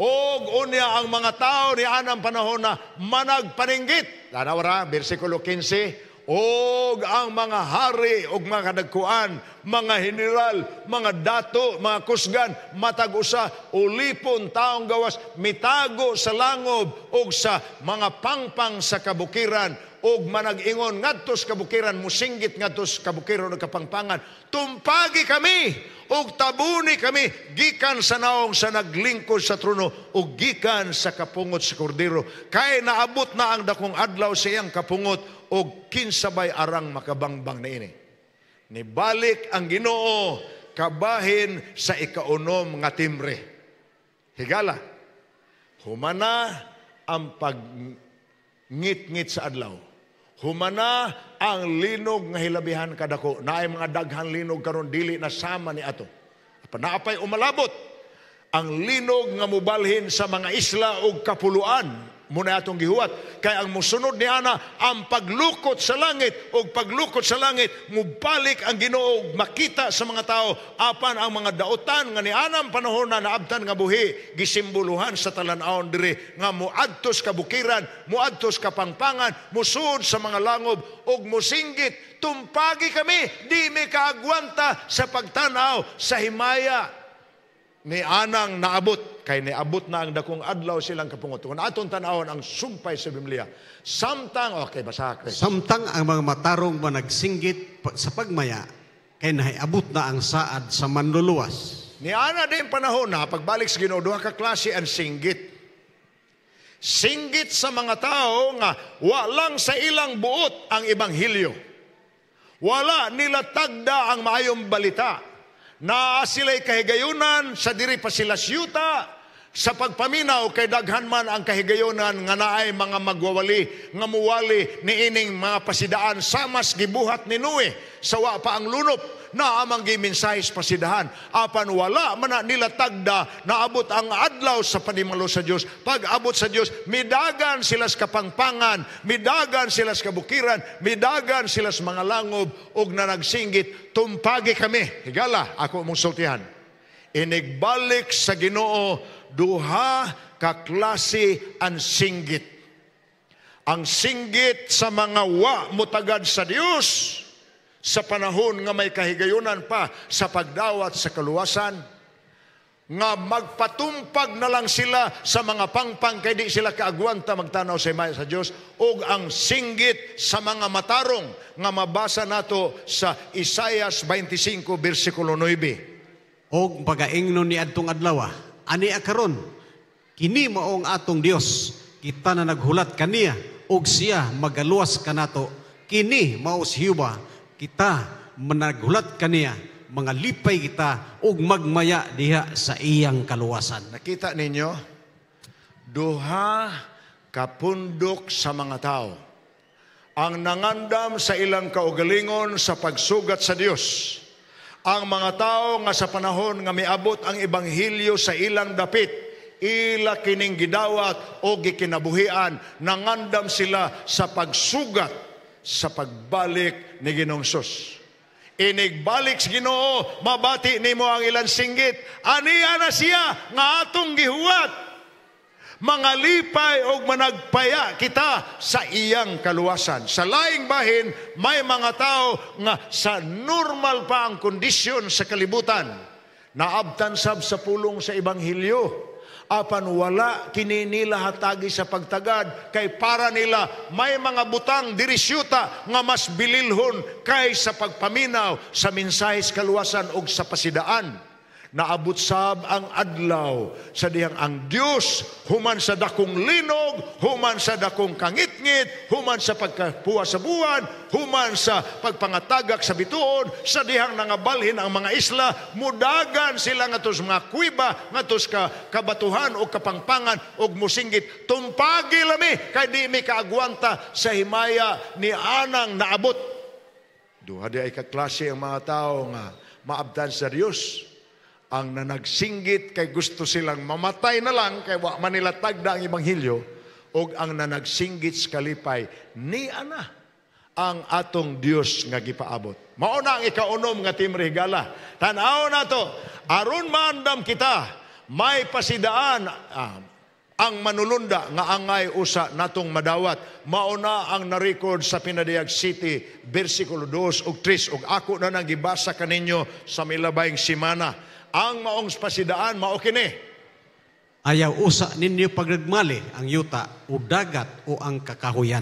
Og unya ang mga tao ni anam panahon na managpaninggit. Lanawara, versikulo 15, og ang mga hari og mga kadagkuan, mga general, mga dato, mga kusgan, matag usa ulipon taong gawas mitago sa langob og sa mga pangpang sa kabukiran og managingon ingon kabukiran musinggit ngadto kabukiran ng kapangpangan tumpagi kami og tabuni kami gikan sa naong sa naglingkod sa trono og gikan sa kapungot sa kordero kay naabot na ang dakong adlaw sa iyang kapungot og kinsabay arang makabangbang na ini nibalik ang Ginoo kabahin sa ikaunom nga timbre higala humana ang pag ngit-ngit sa adlaw humana ang linog nga hilabihan kadako. Naay mga daghan linog karon dili na sama ni ato. Panaapay umalabot ang linog nga mubalhin sa mga isla o kapuluan Muna atong gihuwat. Kaya ang musunod ni Ana, ang paglukot sa langit o paglukot sa langit, mubalik ang ginoo makita sa mga tao. Apan ang mga daotan nga ni Anam panahon na naabtan nga buhi, gisimbuluhan sa talan-aon diri nga muadtos ka bukiran, muadtos ka pangpangan, musud sa mga langob o musinggit. Tumpagi kami, di mi kaagwanta sa pagtanaw sa himaya ni anang naabot kay niabot na ang dakong adlaw silang kapungot kun aton tan-awon ang sumpay sa Biblia samtang okay basa samtang ang mga matarong managsinggit sa pagmaya kay nahiabot na ang saad sa manluluwas ni ana din panahon na pagbalik sa Ginoo duha ka klase ang singgit singgit sa mga tao nga walang sa ilang buot ang ebanghelyo wala nila tagda ang maayong balita naa sila'y kahigayunan sa diri pa sila siyuta sa pagpaminaw kay daghan man ang kahigayonan nga naay mga magwawali nga muwali niining mga pasidaan sa mas gibuhat ni Noe sa wa pa ang lunop na amang gimensahe sa pasidahan. Apan wala man nila tagda na abot ang adlaw sa panimalo sa Dios. Pag abot sa Dios, midagan sila sa kapangpangan, midagan sila sa kabukiran, midagan sila sa mga langob og na nagsinggit, tumpagi kami. Higala, ako mong sultihan. Inigbalik sa Ginoo duha ka klase ang singgit ang singgit sa mga wa mutagad sa Dios sa panahon nga may kahigayunan pa sa pagdawat sa kaluwasan, nga magpatumpag na lang sila sa mga pangpang kay di sila kaagwanta magtanaw sa imaya sa Dios og ang singgit sa mga matarong nga mabasa nato sa Isaiah 25 bersikulo 9 og pagaingnon ni adtong adlaw ah. ani akaron kini ang atong Dios kita na naghulat kaniya og siya magaluwas kanato kini mao si Huba kita managulat kaniya mga lipay kita ug magmaya diha sa iyang kaluwasan. Nakita ninyo duha kapundok sa mga tao ang nangandam sa ilang kaugalingon sa pagsugat sa Dios. Ang mga tao nga sa panahon nga miabot ang ebanghelyo sa ilang dapit, ila kining gidawat o gikinabuhian, nangandam sila sa pagsugat sa pagbalik ni Ginong Sus. Inigbalik si Ginoo, mabati nimo ang ilan singgit. Aniya na siya nga atong gihuwat. Mga lipay og managpaya kita sa iyang kaluwasan. Sa laing bahin, may mga tao nga sa normal pa ang kondisyon sa kalibutan. Naabtan sab sa pulong sa Ebanghilyo apan wala kini nila hatagi sa pagtagad kay para nila may mga butang diri syuta nga mas bililhon kaysa pagpaminaw sa mensahe sa kaluwasan og sa pasidaan Naabot sab ang adlaw sa dihang ang Dios human sa dakong linog, human sa dakong kangitngit, human sa pagkapuwa sa buwan, human sa pagpangatagak sa bituon, sa dihang nangabalhin ang mga isla, mudagan sila ngatos mga kuiba, ngatos ka kabatuhan o kapangpangan o musinggit. Tumpagi lami kay di mi kaagwanta sa himaya ni anang naabot Duha di ay kaklase ang mga tao nga maabdan sa Diyos ang nanagsinggit kay gusto silang mamatay na lang kay wa man nila tagda ang ebanghelyo og ang nanagsinggit kalipay ni ana ang atong Dios nga gipaabot. Mao na ang ikaunom nga timre higala. Tan-aw na to. Aron maandam kita may pasidaan ah, ang manulunda nga angay usa natong madawat Mao na ang na-record sa Pinadayag City bersikulo 2 ug 3 ug ako na nang gibasa kaninyo sa milabayng semana ang maong spasidaan mao kini. Ayaw usa ninyo pagregmali ang yuta o dagat o ang kakahuyan.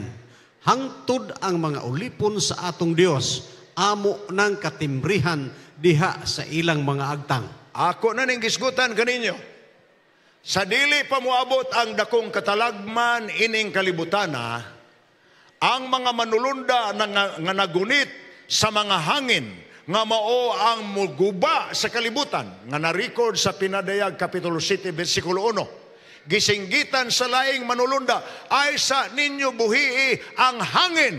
Hangtod ang mga ulipon sa atong Dios amo ng katimbrihan diha sa ilang mga agtang. Ako na ning gisgutan kaninyo. Sa dili pa moabot ang dakong katalagman ining kalibutana, ang mga manulunda na nga, nga nagunit sa mga hangin nga mao ang muguba sa kalibutan nga na-record sa Pinadayag Kapitulo 7 Versikulo 1. Gisinggitan sa laing manulunda ay sa ninyo buhii ang hangin.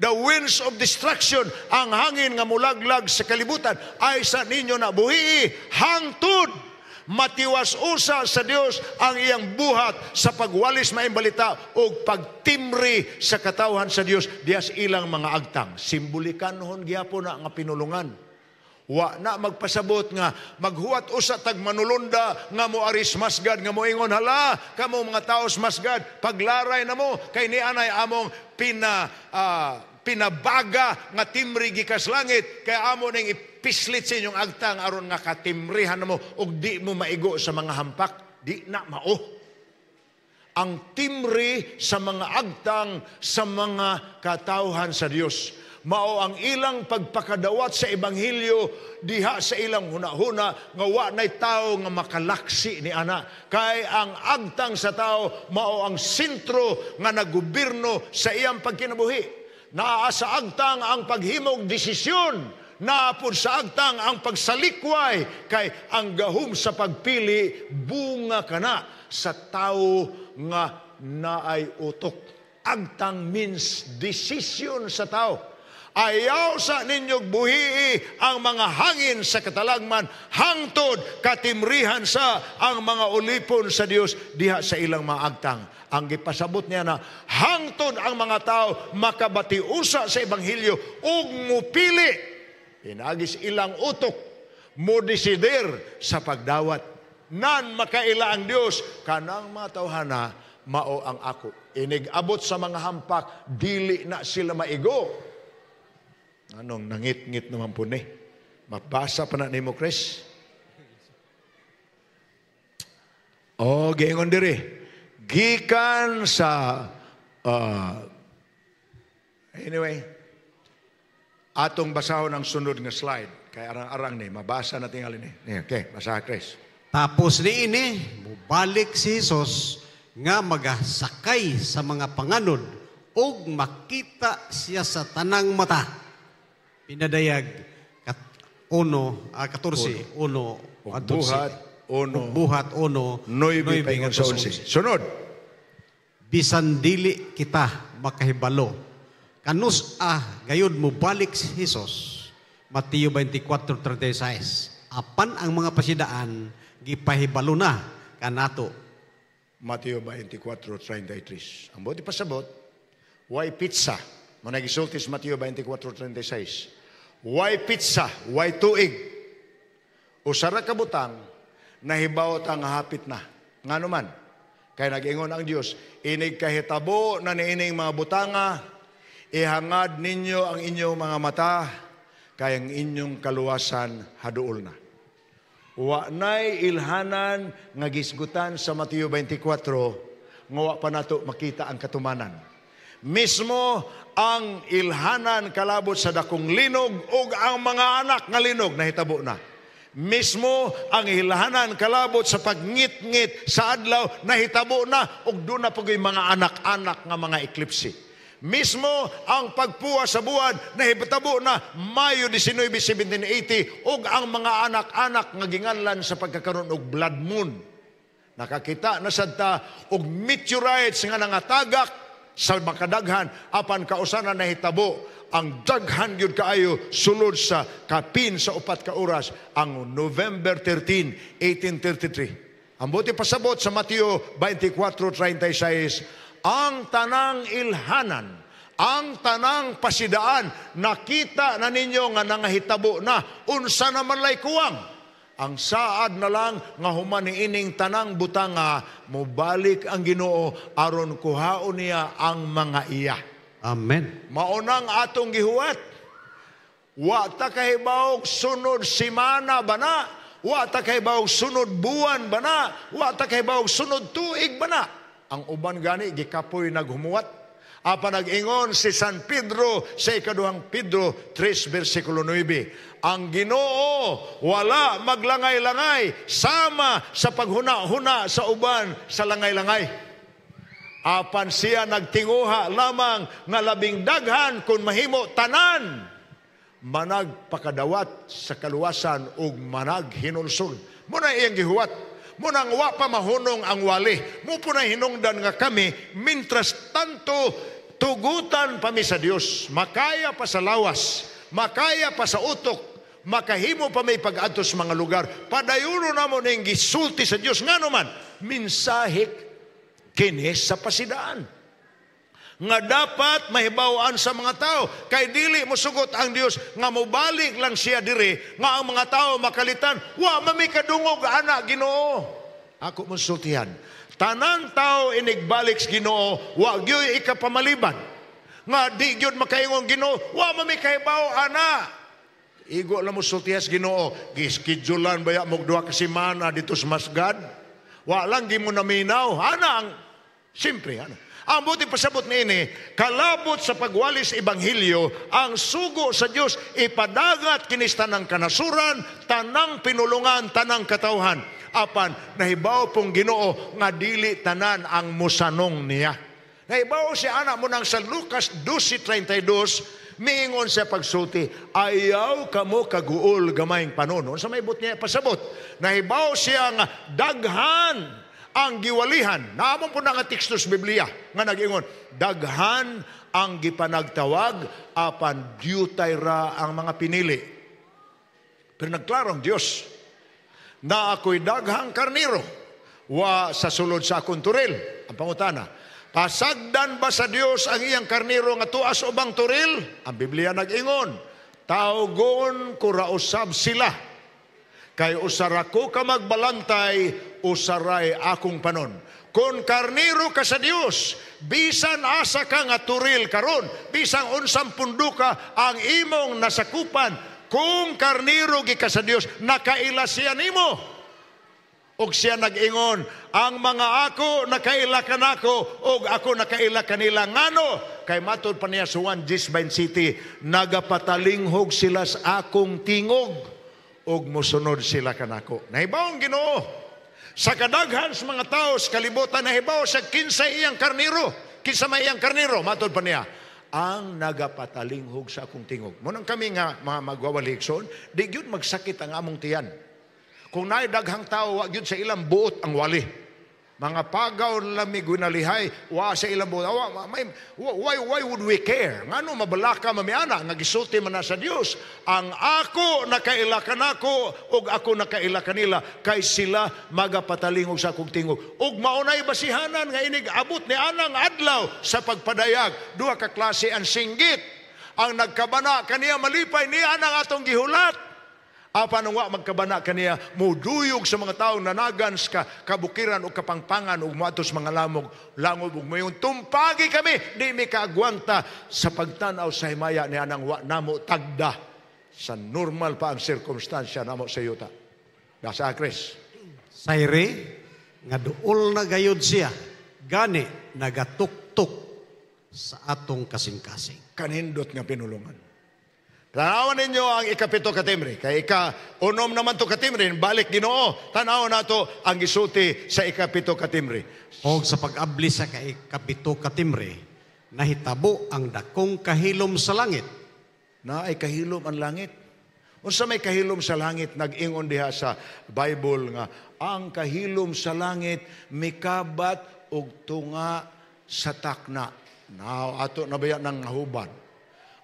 The winds of destruction, ang hangin nga mulaglag sa kalibutan ay sa ninyo na buhii hangtod matiwas usa sa Dios ang iyang buhat sa pagwalis maimbalita o pagtimri sa katawhan sa Dios dias ilang mga agtang. Simbolikan hon gyapon na nga pinulungan wa na magpasabot nga maghuwat usa tag manulunda nga mo aris masgad nga moingon hala kamo mga taos masgad paglaray na mo kay ni anay among pina uh, pinabaga nga timri gikas langit kay amo ning pislit sa inyong agtang aron nga katimrihan mo ug di mo maigo sa mga hampak, di na mao. Ang timri sa mga agtang sa mga katauhan sa Dios mao ang ilang pagpakadawat sa ebanghelyo diha sa ilang hunahuna nga wa nay tawo nga makalaksi ni ana kay ang agtang sa tao mao ang sentro nga nagobyerno sa iyang pagkinabuhi naa sa agtang ang paghimog desisyon naapod sa agtang ang pagsalikway kay ang gahom sa pagpili bunga kana sa tao nga naay utok. Agtang means decision sa tao. Ayaw sa ninyog buhi ang mga hangin sa katalagman, hangtod katimrihan sa ang mga ulipon sa Dios diha sa ilang maagtang Ang gipasabot niya na hangtod ang mga tao usa sa ebanghelyo ug mupili Inagis ilang utok mo desider sa pagdawat. Nan makaila ang Dios kanang matawhana mao ang ako. Inigabot sa mga hampak dili na sila maigo. Anong nangit-ngit naman po ni? Mapasa pa na ni mo, Chris? O, oh, gingon diri. Gikan sa... Uh, anyway, Atong basahon ang sunod nga slide. Kay arang-arang ni, mabasa natin alin ni. Okay, basaha Chris. Tapos ni ini, mubalik si Jesus nga magasakay sa mga panganod og makita siya sa tanang mata. Pinadayag kat uno, uh, ah, 14, uno, uno buhat, uno, buhat, uno, noybe, noybe, Sunod. Bisan dili kita makahibalo Kanus ah, gayud mo balik si Jesus. Mateo 24:36. Apan ang mga pasidaan gipahibalo na kanato. Mateo 24:33. Ang buti pasabot, why pizza? Mo nagisulti sa Mateo 24:36. Why pizza? Why tuig? Usara ka butang nahibaw tang hapit na. nganuman kay Kaya nag-ingon ang Dios, inig kahitabo na niining mga butanga, Ihangad ninyo ang inyong mga mata, kayang inyong kaluwasan haduol na. Wa nay ilhanan nga gisgutan sa Mateo 24, nga wa pa nato makita ang katumanan. Mismo ang ilhanan kalabot sa dakong linog ug ang mga anak nga linog nahitabo na. Mismo ang ilhanan kalabot sa pagngit-ngit sa adlaw nahitabo na ug do na pagoy mga anak-anak nga mga eklipse. Mismo ang pagpuha sa buwan na hibutabo na Mayo 19, 1780 ug ang mga anak-anak nga ginganlan sa pagkakaroon og blood moon. Nakakita na sad ta og meteorites nga nangatagak sa makadaghan apan kausana nahitabo ang daghan gyud kaayo sulod sa kapin sa upat ka oras ang November 13, 1833. Ang buti pasabot sa Mateo 24:36 ang tanang ilhanan, ang tanang pasidaan, nakita na ninyo nga nangahitabo na, unsa naman lay kuwang ang saad na lang nga human ining tanang butanga mubalik ang Ginoo aron kuhaon niya ang mga iya. Amen. Maunang atong gihuwat. Wa ta kahibaw sunod simana ba na? Wa ta kahibaw sunod buwan ba na? Wa ta kahibaw sunod tuig ba na? Ang uban gani, gikapoy naghumuwat. Apa nagingon si San Pedro sa ikaduhang Pedro 3 versikulo 9. Ang ginoo wala maglangay-langay sama sa paghuna-huna sa uban sa langay-langay. Apan siya nagtinguha lamang nga labing daghan kung mahimo tanan managpakadawat sa kaluwasan ug manag Muna iyang gihuwat munang wa pa mahunong ang wali. Mupo na hinungdan nga kami, mintras tanto tugutan pa mi sa Dios, makaya pa sa lawas, makaya pa sa utok, makahimo pa may pag-adto sa mga lugar. Padayuno na mo ning gisulti sa Dios nga naman, minsahik kini sa pasidaan nga dapat mahibawaan sa mga tao. Kay dili mo sugot ang Dios nga mobalik lang siya diri nga ang mga tao makalitan, wa mami kadungog ana Ginoo. Ako mo sultihan. Tanan tao inigbalik Ginoo, wa gyoy ikapamaliban. Nga di gyud makaingon Ginoo, wa mami kahibaw ana. Igo lang mo sultihas Ginoo, giskidulan baya mo duha ka semana dito sa Masgad. Wa lang gi mo naminaw, ana ang simple ana. Ang buti pasabot ni ini, kalabot sa pagwalis Ibanghilyo, ang sugo sa Dios ipadagat kinista ng kanasuran, tanang pinulungan, tanang katawhan. Apan, nahibaw pong ginoo, nga dili tanan ang musanong niya. Nahibaw si anak mo nang sa Lucas 12.32, miingon siya pagsuti, ayaw kamo kaguol gamayng panunon. Sa may niya pasabot, nahibaw siya nga daghan ang giwalihan. Naamon po na nga tekstos Biblia nga nagingon, daghan ang gipanagtawag apan diyutay ra ang mga pinili. Pero nagklaro ang Diyos na ako'y daghang karniro wa sa sulod sa akong turil. Ang pangutana, pasagdan ba sa Dios ang iyang karniro nga tuas o bang turil? Ang Biblia nagingon, taugon ko rausab sila Kay usara ko ka magbalantay, usaray akong panon. Kung karnero ka sa Dios, bisan asa ka nga turil karon, bisan unsang punduka ang imong nasakupan, kung karnero gi ka sa Dios, nakaila siya nimo. Og siya nag-ingon, ang mga ako nakaila kanako og ako nakaila kanila ngano kay matod pa niya sa 1 City nagapatalinghog sila sa akong tingog og mosunod sila kanako. Nahibaw ang Ginoo. Sa kadaghan sa mga tao sa kalibutan nahibaw sa kinsa iyang karniro, kinsa may iyang karniro, matod pa niya ang nagapatalinghog sa akong tingog. Munang kami nga mga magwawalikson, di gyud magsakit ang among tiyan. Kung naay daghang tao, wag gyud sa ilang buot ang wali. Mga pagaw lamig gunalihay, wa sa ilang buta. Why, why would we care? Nga no, mabalaka mamiana, nga nagisulti man na sa Dios. Ang ako nakailakan ako, ug ako nakailakan nila, kay sila magapatalingog sa akong tingog. Ug maunay basihanan nga inig abot ni anang adlaw sa pagpadayag. Duha ka klase ang singgit. Ang nagkabana kaniya malipay ni anang atong gihulat Apan nga magkabana kaniya, muduyog sa mga taong nanagans ka, kabukiran o kapangpangan o matos mga lamog, langob o mayon. Tumpagi kami, di mi kaagwanta sa pagtanaw sa himaya ni anang wa namo tagda sa normal pa ang sirkumstansya namo sa yuta. Nasa akres. Sairi, nga duol na gayod siya, gani nagatuktok sa atong kasing-kasing. Kanindot nga pinulungan. Tanawan ninyo ang ikapito katimbre. Kay ika-unom naman to katimbre. Balik ginoo. Tanawan nato ang isuti sa ikapito katimbre. O sa pag-abli sa ikapito katimbre, nahitabo ang dakong kahilom sa langit. Na ay kahilom ang langit. Unsa may kahilom sa langit, nag-ingon diha sa Bible nga, ang kahilom sa langit, mikabat og tunga sa takna. Now, ato na ba ng hubad?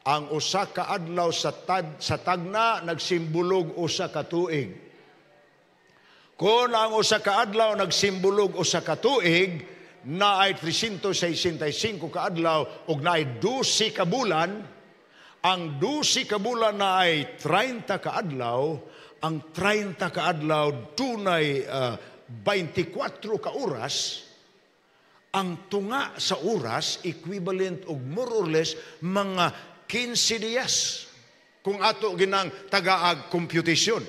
ang usa ka adlaw sa tag, sa tagna nagsimbolog usa ka tuig. Kon ang usa ka adlaw nagsimbolog usa ka tuig na ay 365 ka adlaw ug na ay 12 ka bulan, ang 12 ka bulan na ay 30 ka adlaw, ang 30 ka adlaw dunay uh, 24 ka oras ang tunga sa oras equivalent og more or less mga 15 días kung ato ginang tagaag computation.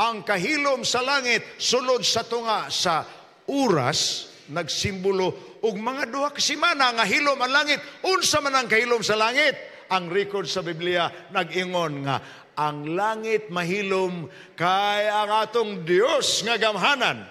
Ang kahilom sa langit sulod sa tunga sa oras nagsimbolo og mga duha ka semana nga hilom ang langit unsa man ang kahilom sa langit ang record sa Biblia nagingon nga ang langit mahilom kay ang atong Dios nga gamhanan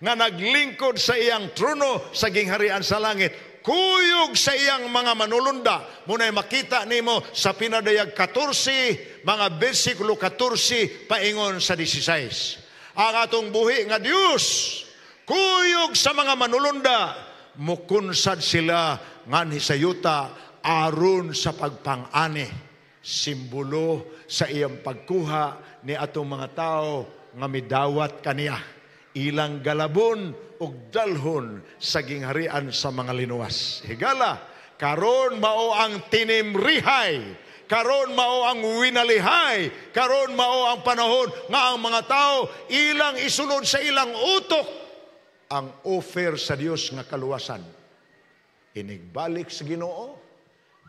nga naglingkod sa iyang trono sa gingharian sa langit kuyog sa iyang mga manulunda. Munay makita nimo sa pinadayag 14, mga bersikulo 14, paingon sa 16. Ang atong buhi nga Dios, kuyog sa mga manulunda, mukunsad sila nganhi sa yuta aron sa pagpangani. Simbolo sa iyang pagkuha ni atong mga tao nga midawat kaniya ilang galabon ug dalhon sa gingharian sa mga linuwas. Higala, karon mao ang tinimrihay, karon mao ang winalihay, karon mao ang panahon nga ang mga tao ilang isunod sa ilang utok ang offer sa Dios nga kaluwasan. Inigbalik sa Ginoo,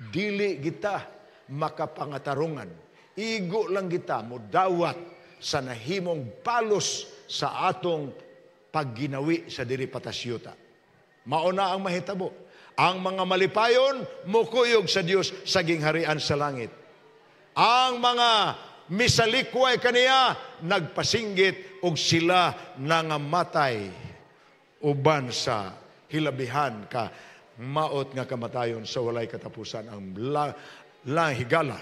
dili kita makapangatarungan. Igo lang kita mo sa nahimong palos sa atong pagginawi sa diri patasyuta. Mauna ang mahitabo. Ang mga malipayon, mukuyog sa Dios sa gingharian sa langit. Ang mga misalikway kaniya, nagpasinggit og sila nangamatay uban sa hilabihan ka maot nga kamatayon sa walay katapusan ang lang higala.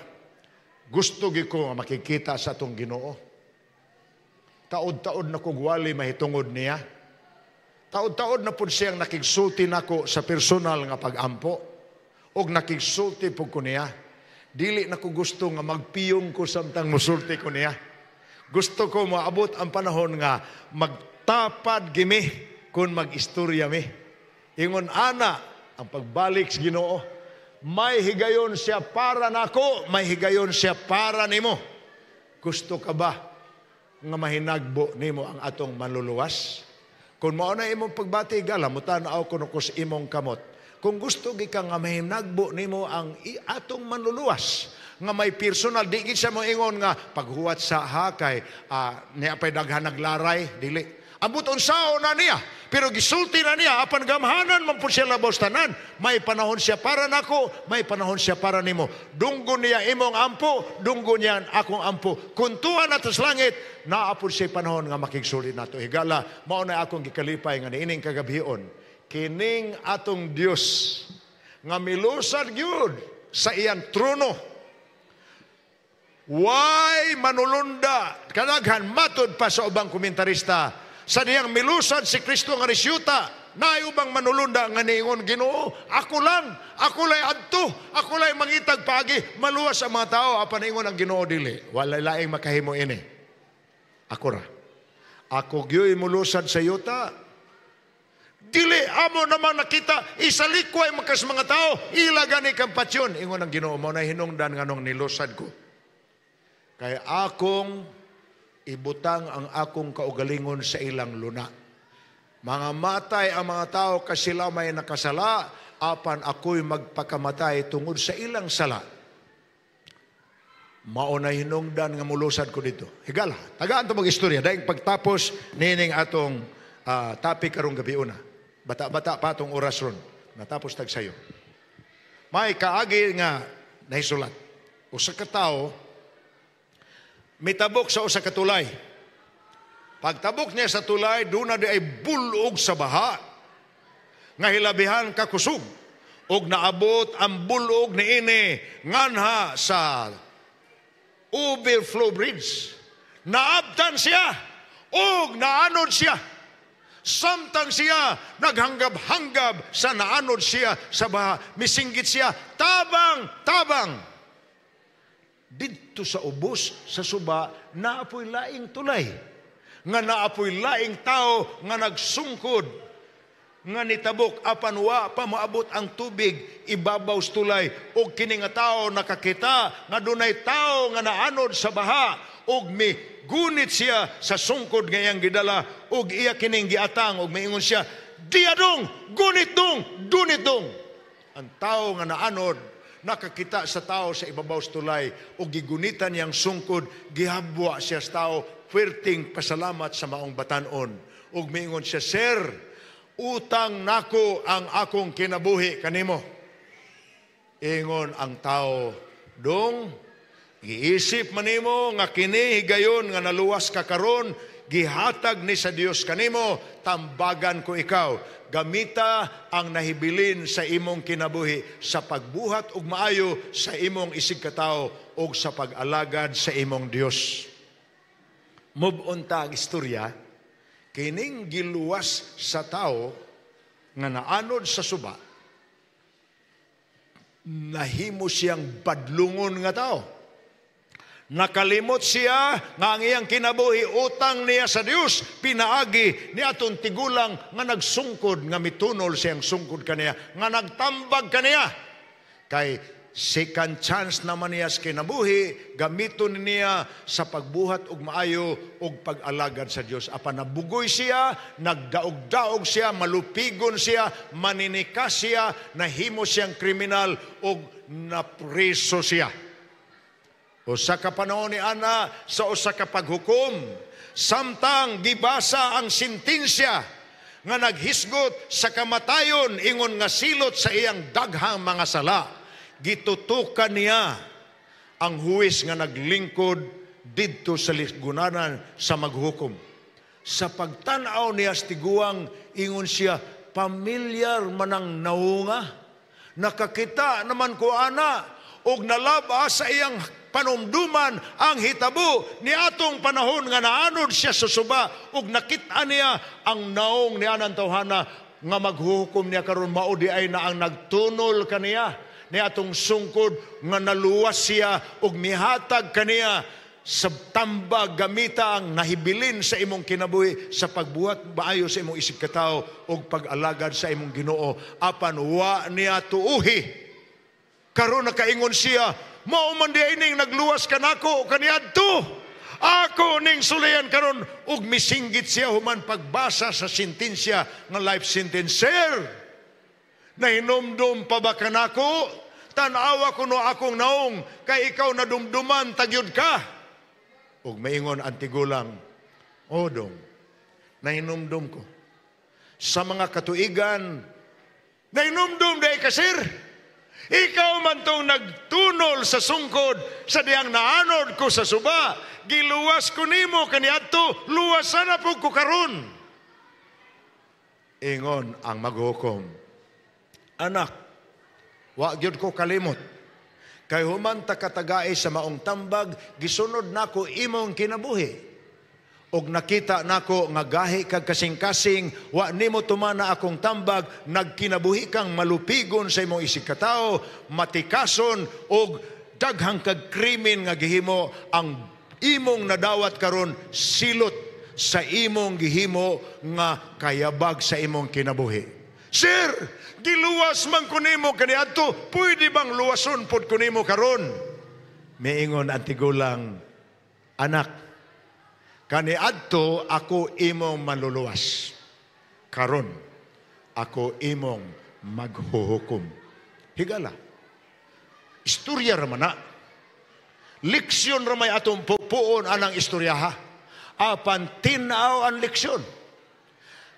Gusto gyud ko makikita sa atong Ginoo Taod-taod na kong wali mahitungod niya. Taod-taod na po siyang nakigsulti nako sa personal nga pag-ampo. Og nakigsulti po ko niya. Dili na ko gusto nga magpiyong ko samtang musulti ko niya. Gusto ko maabot ang panahon nga magtapad gimi kung magistorya mi. Ingon ana ang pagbalik sa Ginoo. May higayon siya para nako, may higayon siya para nimo. Gusto ka ba nga mahinagbo nimo ang atong manluluwas. Kung mao na imong pagbatig, alam mo tanaw kuno kus imong kamot. Kung gusto gi ka nga mahinagbo nimo ang atong manluluwas, nga may personal di siya mo ingon nga paghuwat sa hakay uh, ah, niya pay daghan naglaray dili Abot unsao na niya. Pero gisulti na niya, apan gamhanan man po siya labos tanan. May panahon siya para nako, may panahon siya para nimo. Dunggo niya imong ampo, dunggo niya akong ampo. Kuntuhan na sa langit, naapod siya panahon nga makigsulit nato. Higala, mao na akong gikalipay nga niining kagabion. Kining atong Dios nga milusad gyud sa iyang trono. Why manulunda? Kadaghan matod pa sa ubang komentarista sa diyang milusad si Kristo nga resyuta, risyuta, ubang manulunda nga niingon Ginoo ako lang ako lay adto ako lay mangitag pagi maluwas ang mga tao apa ingon ang Ginoo dili wala laing makahimo ini ako ra ako gyoy mulusad sa yuta dili amo naman nakita isalikway makas mga tao ila gani kang patyon ingon ang Ginoo mo na hinungdan nganong nilusad ko kay akong ibutang ang akong kaugalingon sa ilang luna. Mga matay ang mga tao kasi sila may nakasala, apan ako'y magpakamatay tungod sa ilang sala. Mauna hinungdan nga mulusad ko dito. Higala, tagaan ito mag-istorya. Dahil pagtapos, nining atong uh, topic karong gabi una. Bata-bata pa itong oras ron. Natapos tag sayo. May kaagi nga naisulat. O sa katao, mitabok sa usa ka tulay. Pagtabok niya sa tulay, doon na di ay bulog sa baha. Nga hilabihan ka kusog. Og naabot ang bulog ni ini nganha sa overflow bridge. Naabtan siya. Og naanod siya. Samtang siya naghanggab-hanggab sa naanod siya sa baha. Misinggit siya, tabang, tabang didto sa ubos sa suba naapoy laing tulay nga naapoy laing tao nga nagsungkod nga nitabok apan wa pa maabot ang tubig ibabaw sa tulay og kini nga tao nakakita nga dunay tao nga naanod sa baha og mi gunit siya sa sungkod ngayang gidala og iya kining giatang og miingon siya diadong gunit dong dunit dong ang tao nga naanod nakakita sa tao sa ibabaw sa tulay o gigunitan yang sungkod gihabwa siya sa tao perting pasalamat sa maong batanon ug miingon siya sir utang nako ang akong kinabuhi kanimo ingon ang tao dong giisip manimo nga kini higayon nga naluwas ka karon gihatag ni sa Dios kanimo tambagan ko ikaw gamita ang nahibilin sa imong kinabuhi sa pagbuhat og maayo sa imong isig katao og sa pag-alagad sa imong Dios move on ta ang istorya kining giluwas sa tao nga naanod sa suba nahimo siyang badlungon nga tao Nakalimot siya nga ang iyang kinabuhi utang niya sa Dios pinaagi ni aton tigulang nga nagsungkod nga mitunol siyang sungkod kaniya nga nagtambag kaniya kay second chance naman niya sa kinabuhi gamiton niya sa pagbuhat og maayo og pag-alagad sa Dios apan nabugoy siya nagdaog-daog siya malupigon siya maninikas siya nahimo siyang kriminal og napreso siya Usa ka panahon ni Ana sa usa ka paghukom, samtang gibasa ang sentensya nga naghisgot sa kamatayon ingon nga silot sa iyang daghang mga sala. Gitutukan niya ang huwis nga naglingkod didto sa lisgunanan sa maghukom. Sa pagtanaw niya stiguang ingon siya pamilyar manang naunga nakakita naman ko ana og nalaba sa iyang panumduman ang hitabo ni atong panahon nga naanod siya sa suba ug nakita niya ang naong ni anang tawhana nga maghuhukom niya karon mao di ay na ang nagtunol kaniya ni atong sungkod nga naluwas siya ug mihatag kaniya sa tamba gamita ang nahibilin sa imong kinabuhi sa pagbuhat baayo sa imong isip katao og pag-alagad sa imong Ginoo apan wa niya tuuhi karon nakaingon siya mao man di ining nagluwas kanako kaniadto ako ning sulian karon ug misinggit siya human pagbasa sa sentensya ng life sentence sir nahinomdom pa ba kanako tanawa ko no akong naong kay ikaw na nadumduman tagyod ka ug maingon ang tigulang odong nahinomdom ko sa mga katuigan nahinomdom day ka sir ikaw man tong nagtunol sa sungkod sa diyang naanod ko sa suba, giluwas ko nimo kaniadto luwasan na pug ko karon. Ingon ang maghukom. Anak, wa gyud ko kalimot. Kay human ta katagae sa maong tambag, gisunod nako imong kinabuhi og nakita nako nga gahi kag kasing-kasing wa nimo tumana akong tambag nagkinabuhi kang malupigon sa imong isikatao matikason og daghang kag krimen nga gihimo ang imong nadawat karon silot sa imong gihimo nga kayabag sa imong kinabuhi Sir, giluwas man kunimo kaniadto, pwede bang luwason pod kunimo karon? Miingon ang tigulang, anak, Kani adto ako imong maluluwas. Karon ako imong maghuhukom. Higala. Istorya ra man Leksyon ra may atong pupuon anang istoryaha. Apan tinaw ang leksyon.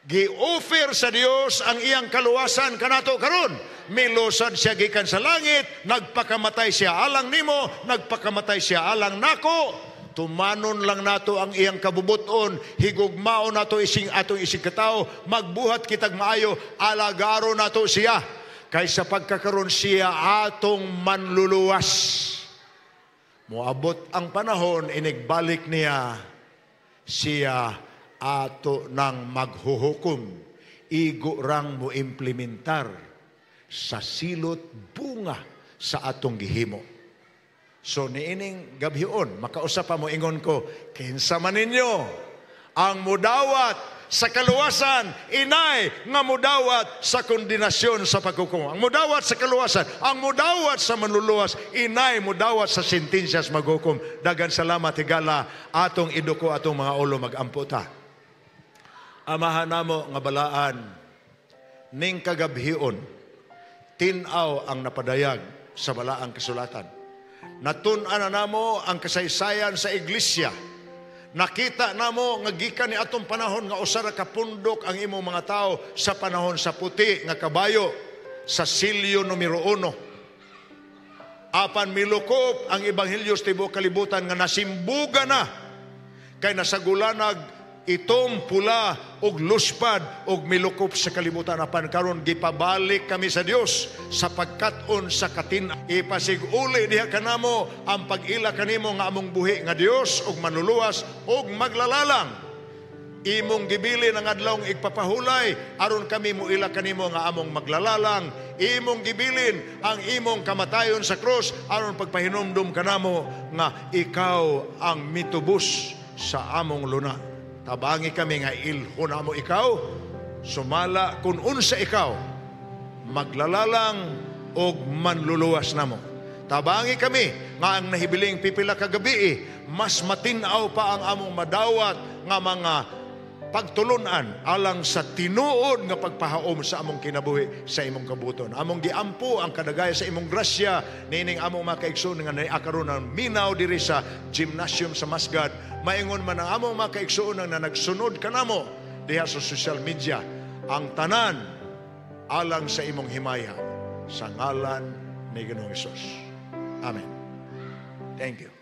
Gi-offer sa Dios ang iyang kaluwasan kanato karon. Milosad siya gikan sa langit, nagpakamatay siya alang nimo, nagpakamatay siya alang nako, tumanon lang nato ang iyang kabubuton, higugmao nato ising atong ising katao, magbuhat kitag maayo, alagaro nato siya, kaysa pagkakaroon siya atong manluluwas. Muabot ang panahon, inigbalik niya siya ato ng maghuhukom. Igo rang mo implementar sa silot bunga sa atong gihimo. So niining gabhion, makausap pa mo ingon ko, kinsa man ninyo ang mudawat sa kaluwasan, inay nga mudawat sa kondinasyon sa pagkukumo. Ang mudawat sa kaluwasan, ang mudawat sa manluluwas, inay mudawat sa sentensya sa maghukom. Dagan salamat higala atong iduko atong mga ulo magamputa. Amahan namo nga balaan ning kagabhion tinaw ang napadayag sa balaang kasulatan Natun-an na namo ang kasaysayan sa iglesia. Nakita namo nga gikan ni atong panahon nga usara ra ka pundok ang imong mga tao sa panahon sa puti nga kabayo sa silyo numero uno. Apan milukop ang ebanghelyo sa tibuok kalibutan nga nasimbuga na kay nasagulanag itom pula og luspad og milukop sa kalibutan apan karon gipabalik kami sa Dios sa pagkaton sa katin ipasiguli diha kanamo ang pagila kanimo nga among buhi nga Dios og manuluwas og maglalalang imong gibili ng adlawng igpapahulay aron kami muila kanimo nga among maglalalang imong gibilin ang imong kamatayon sa krus aron pagpahinumdum kanamo nga ikaw ang mitubos sa among luna Tabangi kami nga ilho na mo ikaw, sumala kun unsa ikaw, maglalalang og manluluwas namo. Tabangi kami nga ang nahibiling pipila ka eh, mas matinaw pa ang among madawat nga mga pagtulunan alang sa tinuod nga pagpahaom sa among kinabuhi sa imong kabuton. Among giampo ang kadagay sa imong grasya nining among mga kaigsoon nga naakaroon ng minaw diri sa gymnasium sa Masgad. Maingon man ang among mga kaigsoon na nagsunod kanamo diha sa social media ang tanan alang sa imong himaya sa ngalan ni Ginoong Hesus. Amen. Thank you.